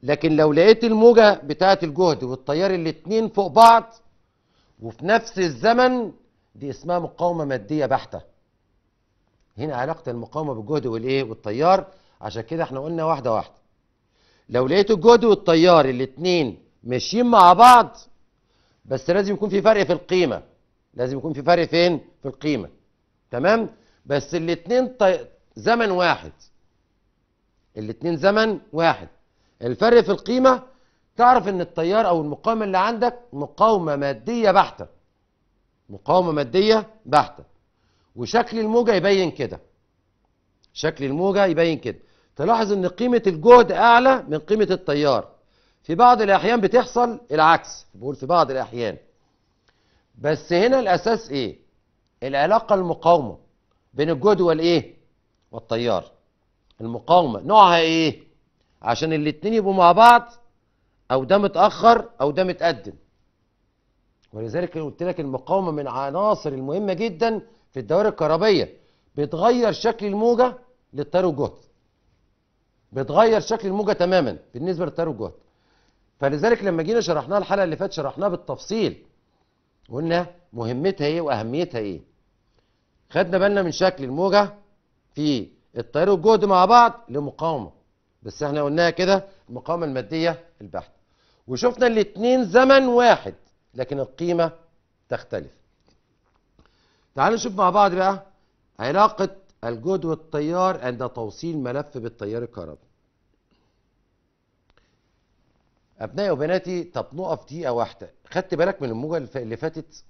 لكن لو لقيت الموجه بتاعه الجهد والتيار الاتنين فوق بعض وفي نفس الزمن دي اسمها مقاومه ماديه بحته هنا علاقه المقاومه بالجهد والايه والتيار عشان كده احنا قلنا واحده واحده لو لقيت الجهد والتيار الاثنين ماشيين مع بعض بس لازم يكون في فرق في القيمه لازم يكون في فرق فين في القيمه تمام بس الاثنين طي... زمن واحد الاثنين زمن واحد الفرق في القيمه تعرف ان التيار او المقاومه اللي عندك مقاومه ماديه بحته مقاومه ماديه بحته وشكل الموجه يبين كده شكل الموجه يبين كده تلاحظ ان قيمه الجهد اعلى من قيمه التيار في بعض الاحيان بتحصل العكس بقول في بعض الاحيان بس هنا الاساس ايه العلاقه المقاومه بين الجهد والايه والتيار المقاومه نوعها ايه عشان الاتنين يبقوا مع بعض او ده متاخر او ده متقدم ولذلك قلت لك المقاومه من عناصر المهمه جدا في الدوائر الكهربيه بتغير شكل الموجه للتيار والجهد بتغير شكل الموجه تماما بالنسبه للتيار والجهد فلذلك لما جينا شرحناها الحلقه اللي فاتت شرحناها بالتفصيل قلنا مهمتها ايه واهميتها ايه خدنا بالنا من شكل الموجه في التيار والجهد مع بعض لمقاومه بس احنا قلناها كده المقاومه الماديه البحته وشفنا الاثنين زمن واحد لكن القيمه تختلف تعالوا نشوف مع بعض بقى علاقه الجهد والتيار عند توصيل ملف بالتيار الكهربي أبنائي وبناتي طب نقف دقيقة واحدة خدت بالك من الموجة اللي فاتت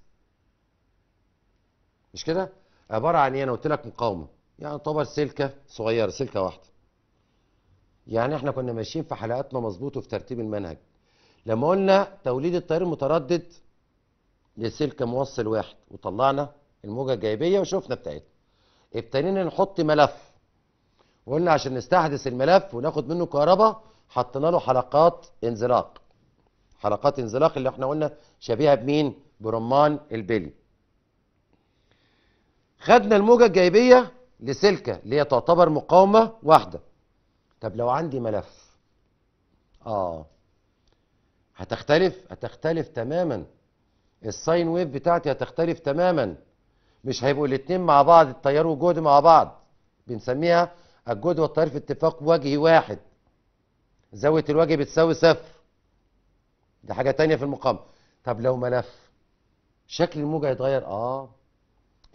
مش كده عبارة عن إيه أنا قلت لك مقاومة يعني تعتبر سلكة صغيرة سلكة واحدة يعني احنا كنا ماشيين في حلقاتنا مظبوط وفي ترتيب المنهج لما قلنا توليد التيار المتردد لسلك موصل واحد وطلعنا الموجة الجايبية وشفنا بتاعتنا ابتدينا نحط ملف وقلنا عشان نستحدث الملف وناخد منه كهرباء حطينا له حلقات انزلاق حلقات انزلاق اللي احنا قلنا شبيهه بمين برمان البلي خدنا الموجه الجايبيه لسلكه اللي هي تعتبر مقاومه واحده طب لو عندي ملف اه هتختلف هتختلف تماما الساين ويف بتاعتي هتختلف تماما مش هيبقوا الاثنين مع بعض التيار والجهد مع بعض بنسميها الجهد والتيار في اتفاق وجهي واحد زاوية الوجه بتساوي صفر دي حاجة تانية في المقام طب لو ملف شكل الموجة هيتغير اه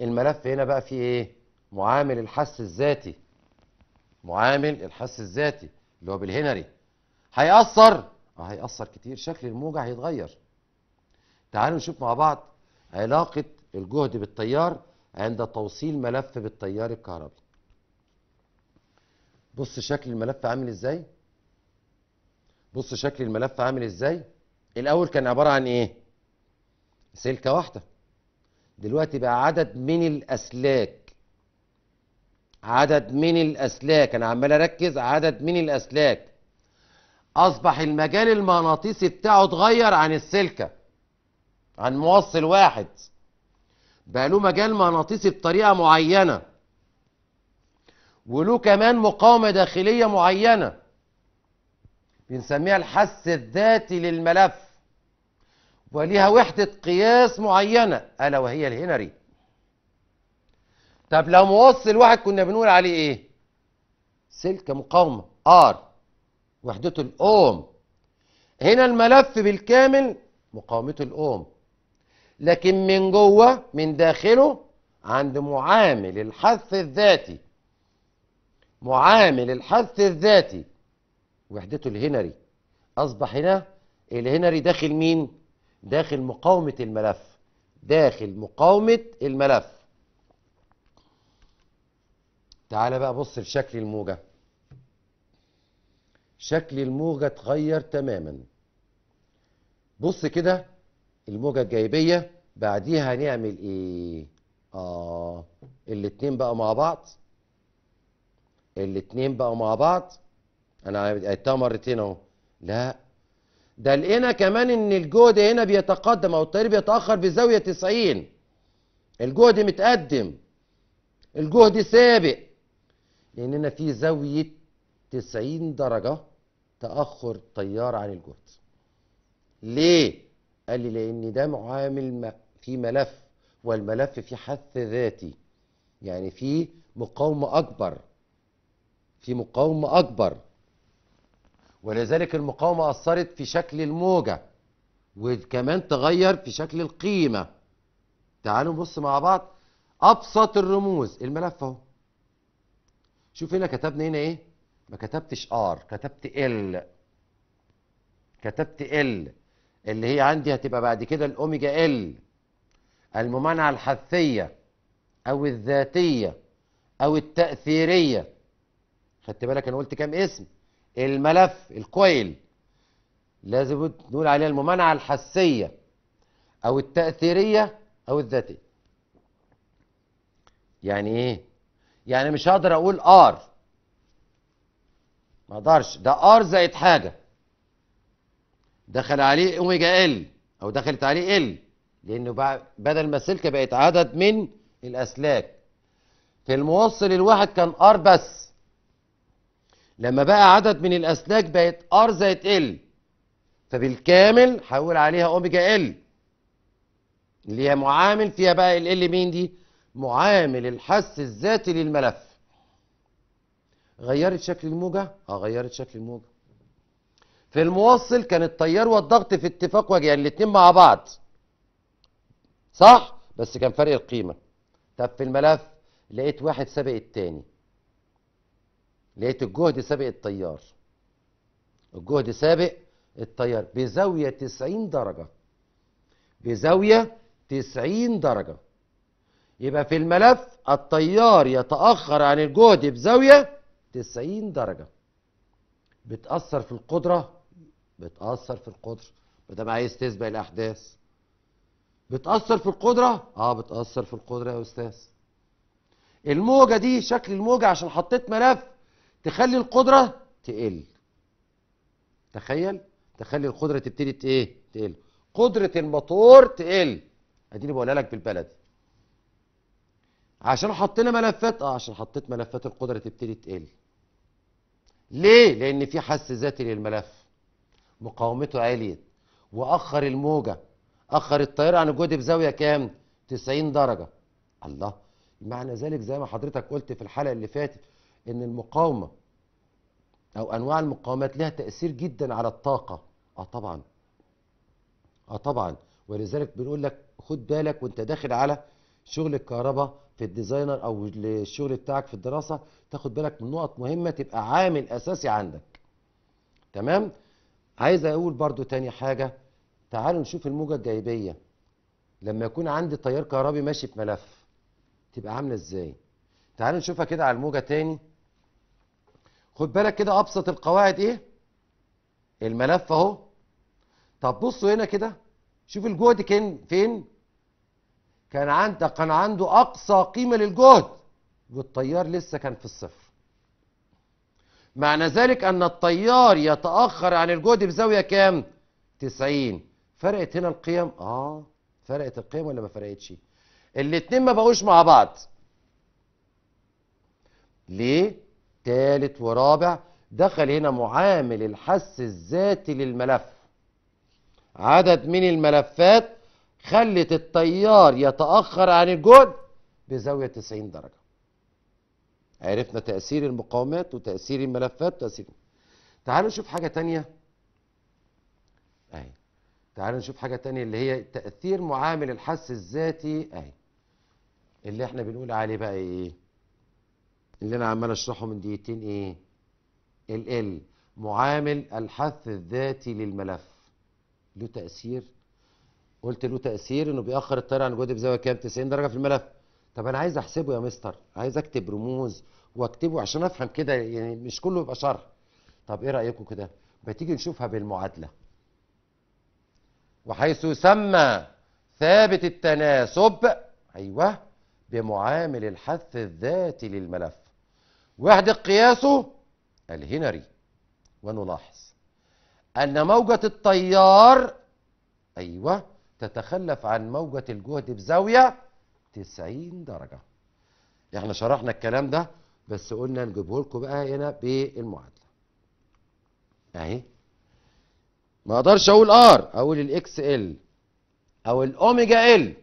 الملف هنا بقى فيه ايه معامل الحس الذاتي معامل الحس الذاتي اللي هو بالهنري هيأثر اه هيأثر كتير شكل الموجة هيتغير تعالوا نشوف مع بعض علاقة الجهد بالتيار عند توصيل ملف بالتيار الكهربي بص شكل الملف عامل ازاي بص شكل الملف عامل ازاي الاول كان عباره عن ايه سلكه واحده دلوقتي بقى عدد من الاسلاك عدد من الاسلاك انا عمال اركز عدد من الاسلاك اصبح المجال المغناطيسي بتاعه اتغير عن السلكه عن موصل واحد بقى له مجال مغناطيسي بطريقه معينه وله كمان مقاومه داخليه معينه بنسميها الحس الذاتي للملف وليها وحده قياس معينه الا وهي الهنري طب لو موصل واحد كنا بنقول عليه ايه سلك مقاومه ار وحدته الاوم هنا الملف بالكامل مقاومته الاوم لكن من جوه من داخله عند معامل الحث الذاتي معامل الحث الذاتي وحدته الهنري أصبح هنا الهنري داخل مين؟ داخل مقاومة الملف داخل مقاومة الملف تعال بقى بص لشكل الموجة شكل الموجة اتغير تماما بص كده الموجة الجايبية بعديها هنعمل ايه اه الاتنين بقوا مع بعض الاتنين بقوا مع بعض انا قلتها مرتين اهو لا ده لقينا كمان ان الجهد هنا بيتقدم او الطريق بيتاخر بزاويه 90 الجهد متقدم الجهد سابق لاننا في زاويه 90 درجه تاخر التيار عن الجهد ليه قال لي لأن ده معامل في ملف والملف في حث ذاتي يعني في مقاومة أكبر في مقاومة أكبر ولذلك المقاومة أثرت في شكل الموجة وكمان تغير في شكل القيمة تعالوا نبص مع بعض أبسط الرموز الملف أهو شوف هنا كتبنا هنا إيه ما كتبتش ار كتبت ال كتبت ال اللي هي عندي هتبقى بعد كده الأوميجا ال الممانعة الحثية أو الذاتية أو التأثيرية خدت بالك أنا قلت كام اسم الملف الكويل لازم نقول عليها الممانعة الحسية أو التأثيرية أو الذاتية يعني إيه؟ يعني مش هقدر أقول آر ما أقدرش ده آر زائد حاجة دخل عليه اوميجا ال او دخلت عليه ال لانه بدل ما السلك بقت عدد من الاسلاك في الموصل الواحد كان ار بس لما بقى عدد من الاسلاك بقت ار زائد ال فبالكامل حول عليها اوميجا ال اللي هي معامل فيها بقى ال ال مين دي معامل الحس الذاتي للملف غيرت شكل الموجه اه غيرت شكل الموجه في الموصل كان التيار والضغط في اتفاق يعني الاتنين مع بعض صح بس كان فرق القيمه طب في الملف لقيت واحد سابق التاني لقيت الجهد سابق التيار الجهد سابق التيار بزاويه 90 درجه بزاويه 90 درجه يبقى في الملف التيار يتاخر عن الجهد بزاويه 90 درجه بتاثر في القدره بتأثر في القدرة ما دام عايز تسبق الأحداث بتأثر في القدرة؟ اه بتأثر في القدرة يا أستاذ الموجة دي شكل الموجة عشان حطيت ملف تخلي القدرة تقل تخيل تخلي القدرة تبتدي ايه؟ تقل قدرة الموتور تقل اديني بقولها لك بالبلدي عشان حطينا ملفات اه عشان حطيت ملفات القدرة تبتدي تقل ليه؟ لأن في حس ذاتي للملف مقاومته عالية وأخر الموجة أخر الطيارة عن الجهد بزاوية كام 90 درجة الله معنى ذلك زي ما حضرتك قلت في الحلقة اللي فاتت إن المقاومة أو أنواع المقاومات لها تأثير جدا على الطاقة أه طبعا أه طبعا ولذلك بنقول لك خد بالك وانت داخل على شغل الكهرباء في الديزاينر او الشغل بتاعك في الدراسه تاخد بالك من نقط مهمه تبقى عامل اساسي عندك تمام عايز اقول برضو تاني حاجة تعالوا نشوف الموجة الجايبية لما يكون عندي تيار كهربي ماشي في ملف تبقى عاملة ازاي تعالوا نشوفها كده على الموجة تاني خد بالك كده ابسط القواعد ايه الملف اهو طب بصوا هنا كده شوف الجهد كان فين كان عنده كان عنده اقصى قيمة للجهد والتيار لسه كان في الصفر معنى ذلك أن الطيار يتأخر عن الجهد بزاوية كام؟ 90 فرقت هنا القيم؟ آه فرقت القيم ولا ما فرقتش؟ الاثنين ما بقوش مع بعض ليه؟ ثالث ورابع دخل هنا معامل الحس الذاتي للملف عدد من الملفات خلت التيار يتأخر عن الجهد بزاوية 90 درجة عرفنا تأثير المقاومات وتأثير الملفات وتأثير تعالوا نشوف حاجة تانية اهي تعالوا نشوف حاجة تانية اللي هي تأثير معامل الحس الذاتي اهي اللي احنا بنقول عليه بقى ايه اللي انا عمال اشرحه من دقيقتين ايه ال ال معامل الحث الذاتي للملف له تأثير قلت له تأثير انه بيأخر الطيران عن جهد بزاوية كام 90 درجة في الملف طب انا عايز احسبه يا مستر عايز اكتب رموز واكتبه عشان افهم كده يعني مش كله يبقى شرح طب ايه رايكم كده ما تيجي نشوفها بالمعادله وحيث يسمى ثابت التناسب ايوه بمعامل الحث الذاتي للملف وحده قياسه الهنري ونلاحظ ان موجه التيار ايوه تتخلف عن موجه الجهد بزاويه 90 درجة احنا شرحنا الكلام ده بس قلنا نجيبه لكم بقى هنا بالمعادلة اهي ما اقدرش اقول ار اقول الاكس ال او الاوميجا ال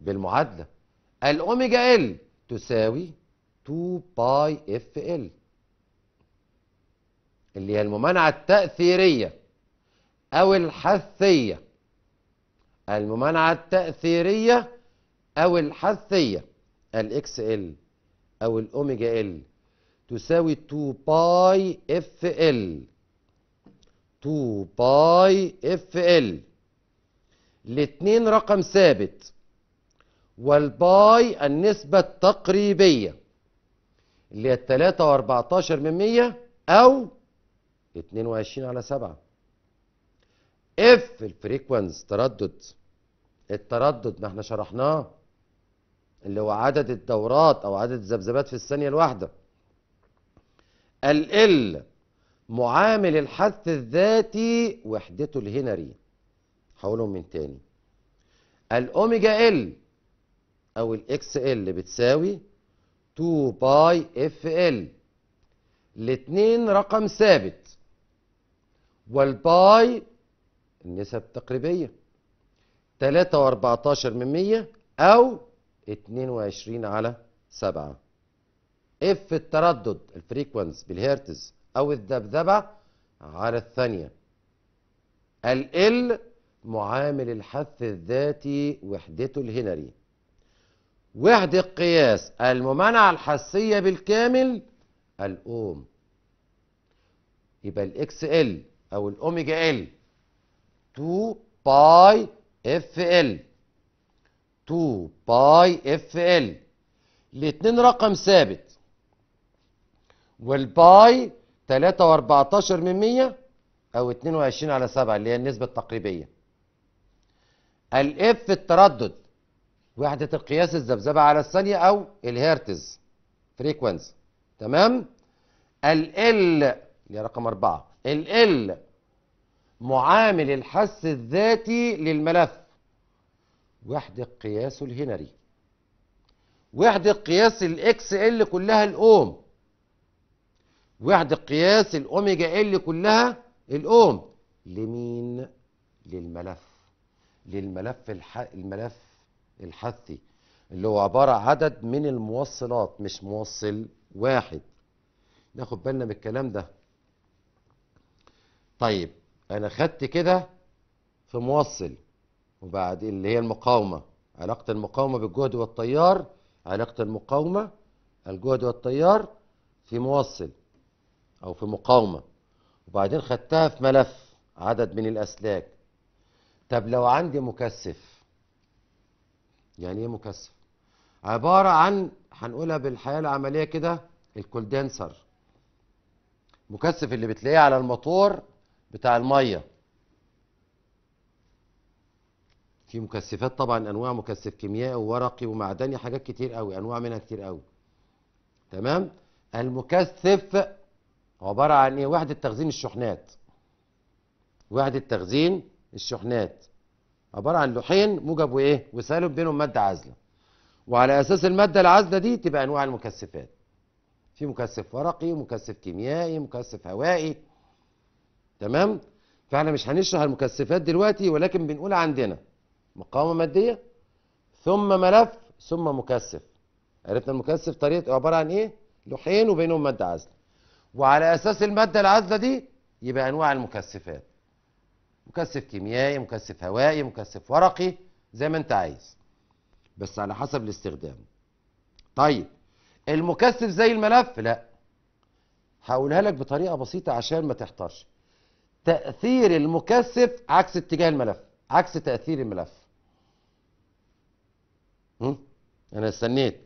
بالمعادلة الاوميجا ال تساوي 2 باي اف ال اللي هي الممانعة التأثيرية أو الحثية الممانعة التأثيرية أو الحثية الإكس إل أو الأوميجا إل تساوي 2 باي اف ال 2 باي اف ال الاتنين رقم ثابت والباي النسبة التقريبية اللي هي 3 و14 من 100 أو 22 على 7 اف في الفريكونس تردد التردد ما احنا شرحناه اللي هو عدد الدورات او عدد الذبذبات في الثانيه الواحده ال معامل الحث الذاتي وحدته الهنري هقولهم من تاني الاوميجا ال او الاكس ال بتساوي 2 باي اف ال الاتنين رقم ثابت والباي النسب التقريبية 3 و14 من 100 أو 22 على 7 اف التردد الفريكونس بالهيرتز أو الذبذبة على الثانية ال ال معامل الحث الذاتي وحدته الهنري وحدة قياس الممانعة الحسية بالكامل الأوم يبقى الاكس ال أو الأوميجا ال 2 باي اف ال 2 باي اف ال الاثنين رقم ثابت والباي 3 و14 من 100 او 22 على 7 اللي هي النسبة التقريبية الاف التردد وحدة القياس الذبذبة على الثانية او الهرتز فريكونسي تمام ال ال اللي هي رقم 4 ال ال معامل الحس الذاتي للملف وحدة قياسه الهنري وحدة قياس الاكس ال كلها الاوم وحدة قياس الاوميجا ال كلها الاوم لمين للملف للملف الح... الملف الحثي اللي هو عبارة عدد من الموصلات مش موصل واحد ناخد بالنا من الكلام ده طيب انا خدت كده في موصل وبعد اللي هي المقاومه علاقه المقاومه بالجهد والتيار علاقه المقاومه الجهد والتيار في موصل او في مقاومه وبعدين خدتها في ملف عدد من الاسلاك طب لو عندي مكثف يعني ايه مكثف عباره عن هنقولها بالحياه العمليه كده الكولدنسر مكثف اللي بتلاقيه على الموتور بتاع الميه في مكثفات طبعا انواع مكثف كيميائي وورقي ومعدني حاجات كتير قوي انواع منها كتير قوي تمام المكثف عباره عن ايه وحده تخزين الشحنات وحده تخزين الشحنات عباره عن لوحين موجب وايه وسالب بينهم ماده عازله وعلى اساس الماده العازله دي تبقى انواع المكثفات في مكثف ورقي مكثف كيميائي مكثف هوائي تمام فاحنا مش هنشرح المكثفات دلوقتي ولكن بنقول عندنا مقاومه ماديه ثم ملف ثم مكثف عرفنا المكثف طريقه عباره عن ايه لوحين وبينهم ماده عازله وعلى اساس الماده العازله دي يبقى انواع المكثفات مكثف كيميائي مكثف هوائي مكثف ورقي زي ما انت عايز بس على حسب الاستخدام طيب المكثف زي الملف لا هقولها لك بطريقه بسيطه عشان ما تحتارش تأثير المكثف عكس اتجاه الملف عكس تأثير الملف هم؟ أنا استنيت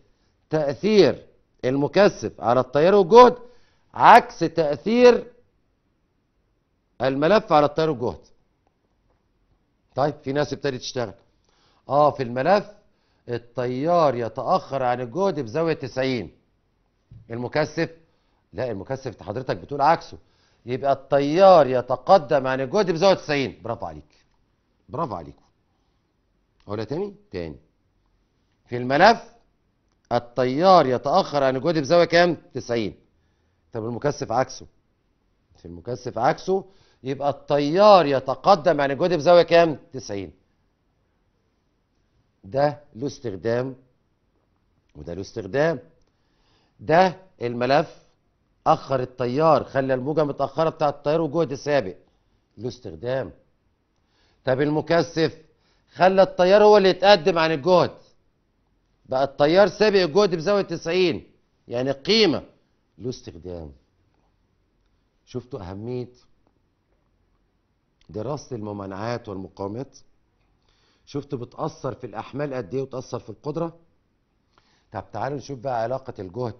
تأثير المكثف على التيار والجهد عكس تأثير الملف على التيار والجهد طيب في ناس ابتدت تشتغل اه في الملف التيار يتأخر عن الجهد بزاوية 90 المكثف لا المكثف حضرتك بتقول عكسه يبقى التيار يتقدم عن الجهد بزاويه 90 برافو عليك برافو عليك اقولها تاني تاني في الملف التيار يتاخر عن الجهد بزاويه كام 90 طب المكثف عكسه في المكثف عكسه يبقى التيار يتقدم عن الجهد بزاويه كام 90 ده له استخدام وده له استخدام ده الملف اخر التيار خلى الموجه متاخره بتاعه التيار وجهد سابق له استخدام طب المكثف خلى التيار هو اللي يتقدم عن الجهد بقى التيار سابق الجهد بزاويه 90 يعني قيمه له استخدام شفتوا اهميه دراسه الممانعات والمقاومات شفتوا بتاثر في الاحمال قد ايه وتاثر في القدره طب تعالوا نشوف بقى علاقه الجهد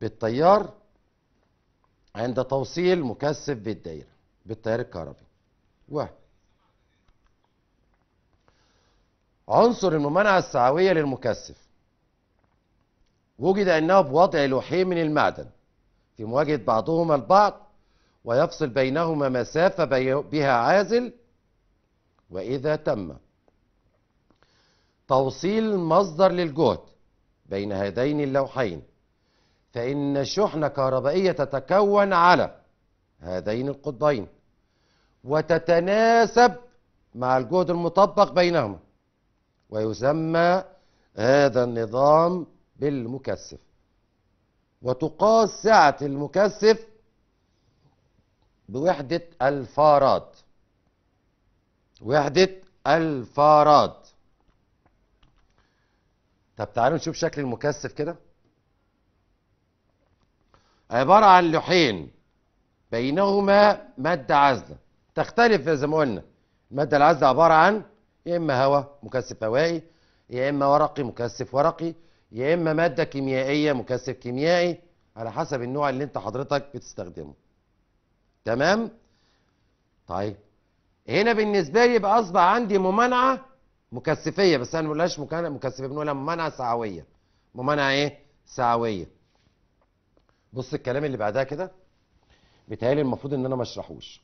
بالتيار عند توصيل مكثف بالدائرة بالتيار الكهربي واحد عنصر الممانعة السعوية للمكثف وجد أنه بوضع لوحين من المعدن في مواجهة بعضهما البعض ويفصل بينهما مسافة بها عازل وإذا تم توصيل مصدر للجهد بين هذين اللوحين فإن شحنة كهربائية تتكون على هذين القطبين وتتناسب مع الجهد المطبق بينهما ويسمى هذا النظام بالمكثف وتقاس سعة المكثف بوحدة الفاراد وحدة الفاراد طب تعالوا نشوف شكل المكثف كده عبارة عن لوحين بينهما مادة عازلة تختلف زي ما قلنا المادة العازلة عبارة عن يا إما هواء مكثف هوائي يا إما ورقي مكثف ورقي يا إما مادة كيميائية مكثف كيميائي على حسب النوع اللي أنت حضرتك بتستخدمه تمام؟ طيب هنا بالنسبة لي يبقى أصبح عندي ممانعة مكثفية بس أنا ما بنقولهاش مكثفة بنقولها ممانعة سعوية ممانعة إيه؟ سعوية بص الكلام اللي بعدها كده بيتهيألي المفروض ان انا ما اشرحوش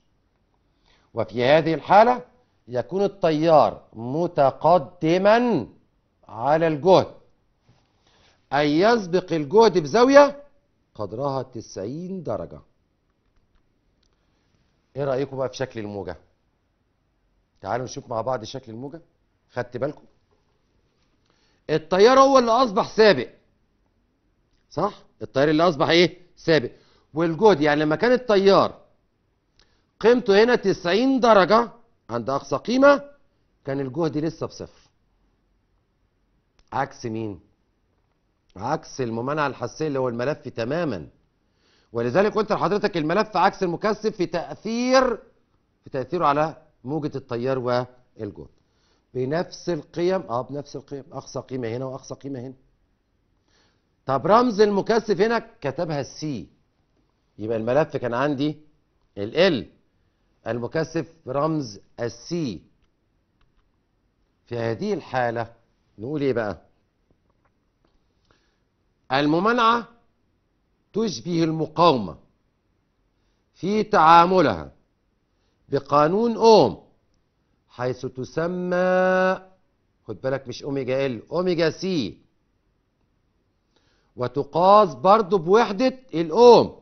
وفي هذه الحالة يكون الطيار متقدما على الجهد أي يسبق الجهد بزاوية قدرها 90 درجة إيه رأيكم بقى في شكل الموجة تعالوا نشوف مع بعض شكل الموجة خدت بالكم الطيار هو اللي أصبح سابق صح التيار اللي اصبح ايه ثابت والجهد يعني لما كان التيار قيمته هنا 90 درجة عند أقصى قيمة كان الجهد لسه بصفر عكس مين؟ عكس الممانعة الحسية اللي هو الملف تماما ولذلك قلت لحضرتك الملف عكس المكثف في تأثير في تأثيره على موجة التيار والجهد بنفس القيم اه بنفس القيم أقصى قيمة هنا وأقصى قيمة هنا طب رمز المكثف هنا كتبها السي يبقى الملف كان عندي ال المكثف برمز السي في هذه الحالة نقول ايه بقى الممانعة تشبه المقاومة في تعاملها بقانون اوم حيث تسمى خد بالك مش اوميجا ال اوميجا سي وتقاس برضه بوحدة الأوم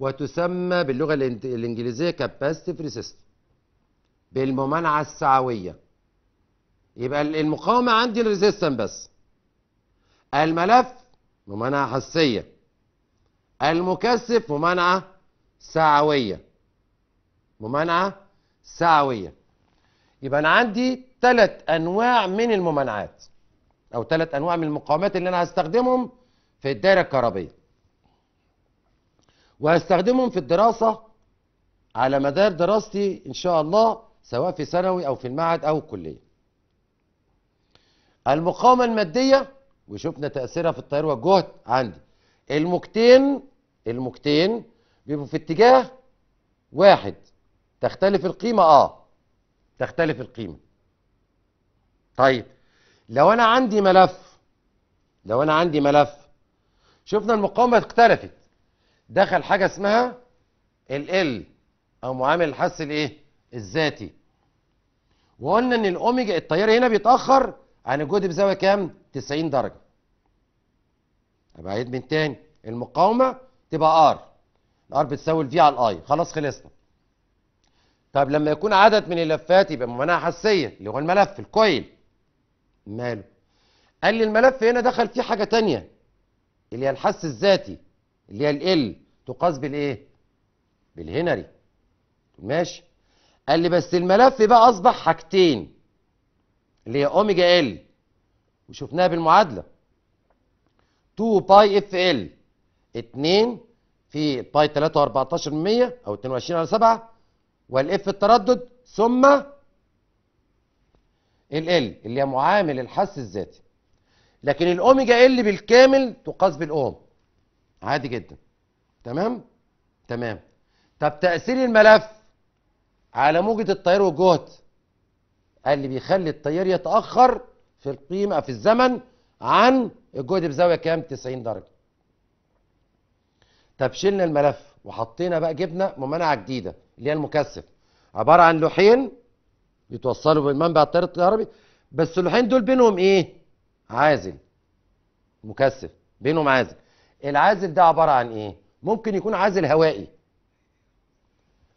وتسمى باللغة الإنجليزية كاباسيتيف ريسيست بالممانعة السعوية يبقى المقاومة عندي الريزيستن بس الملف ممانعة حسية المكثف ممانعة سعوية ممانعة سعوية يبقى أنا عندي ثلاث أنواع من الممانعات او ثلاث انواع من المقاومات اللي انا هستخدمهم في الدائره الكهربيه وهستخدمهم في الدراسه على مدار دراستي ان شاء الله سواء في ثانوي او في المعهد او الكليه المقاومه الماديه وشفنا تاثيرها في التيار والجهد عندي الموجتين الموجتين بيبقوا في اتجاه واحد تختلف القيمه اه تختلف القيمه طيب لو انا عندي ملف لو انا عندي ملف شفنا المقاومه اختلفت دخل حاجه اسمها ال ال او معامل الحس الايه الذاتي وقلنا ان الاوميجا التيار هنا بيتاخر عن الجهد بزاويه كام 90 درجه ابقى من تاني المقاومه تبقى ار الار بتساوي الفي على الاي خلاص خلصنا طب لما يكون عدد من اللفات يبقى ممانعه حسيه اللي هو الملف الكويل ماله قال لي الملف هنا دخل فيه حاجه تانية اللي هي الحس الذاتي اللي هي ال تقاس بالايه بالهنري ماشي قال لي بس الملف بقى اصبح حاجتين اللي هي اوميجا ال وشفناها بالمعادله 2 باي اف ال 2 في باي 3 و14 من 100 او 22 على 7 والاف التردد ثم ال ال اللي هي معامل الحس الذاتي لكن الاوميجا ال بالكامل تقاس بالاوم عادي جدا تمام تمام طب تاثير الملف على موجه التيار والجهد اللي بيخلي التيار يتاخر في القيمه في الزمن عن الجهد بزاويه كام 90 درجه طب شلنا الملف وحطينا بقى جبنا ممانعه جديده اللي هي المكثف عباره عن لوحين يتوصلوا بالمنبع التيار الكهربي بس اللوحين دول بينهم ايه عازل مكثف بينهم عازل العازل ده عباره عن ايه ممكن يكون عازل هوائي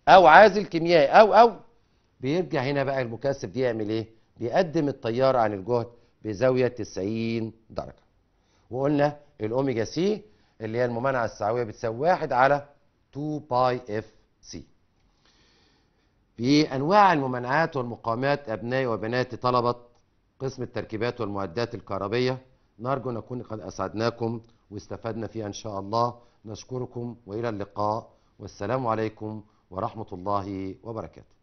او عازل كيميائي او او بيرجع هنا بقى المكثف دي يعمل ايه بيقدم التيار عن الجهد بزاويه 90 درجه وقلنا الاوميجا سي اللي هي الممانعه السعويه بتساوي 1 على 2 باي اف سي بأنواع الممانعات والمقاومات أبنائي وبناتي طلبة قسم التركيبات والمعدات الكهربية نرجو نكون قد أسعدناكم واستفدنا فيها إن شاء الله نشكركم وإلى اللقاء والسلام عليكم ورحمة الله وبركاته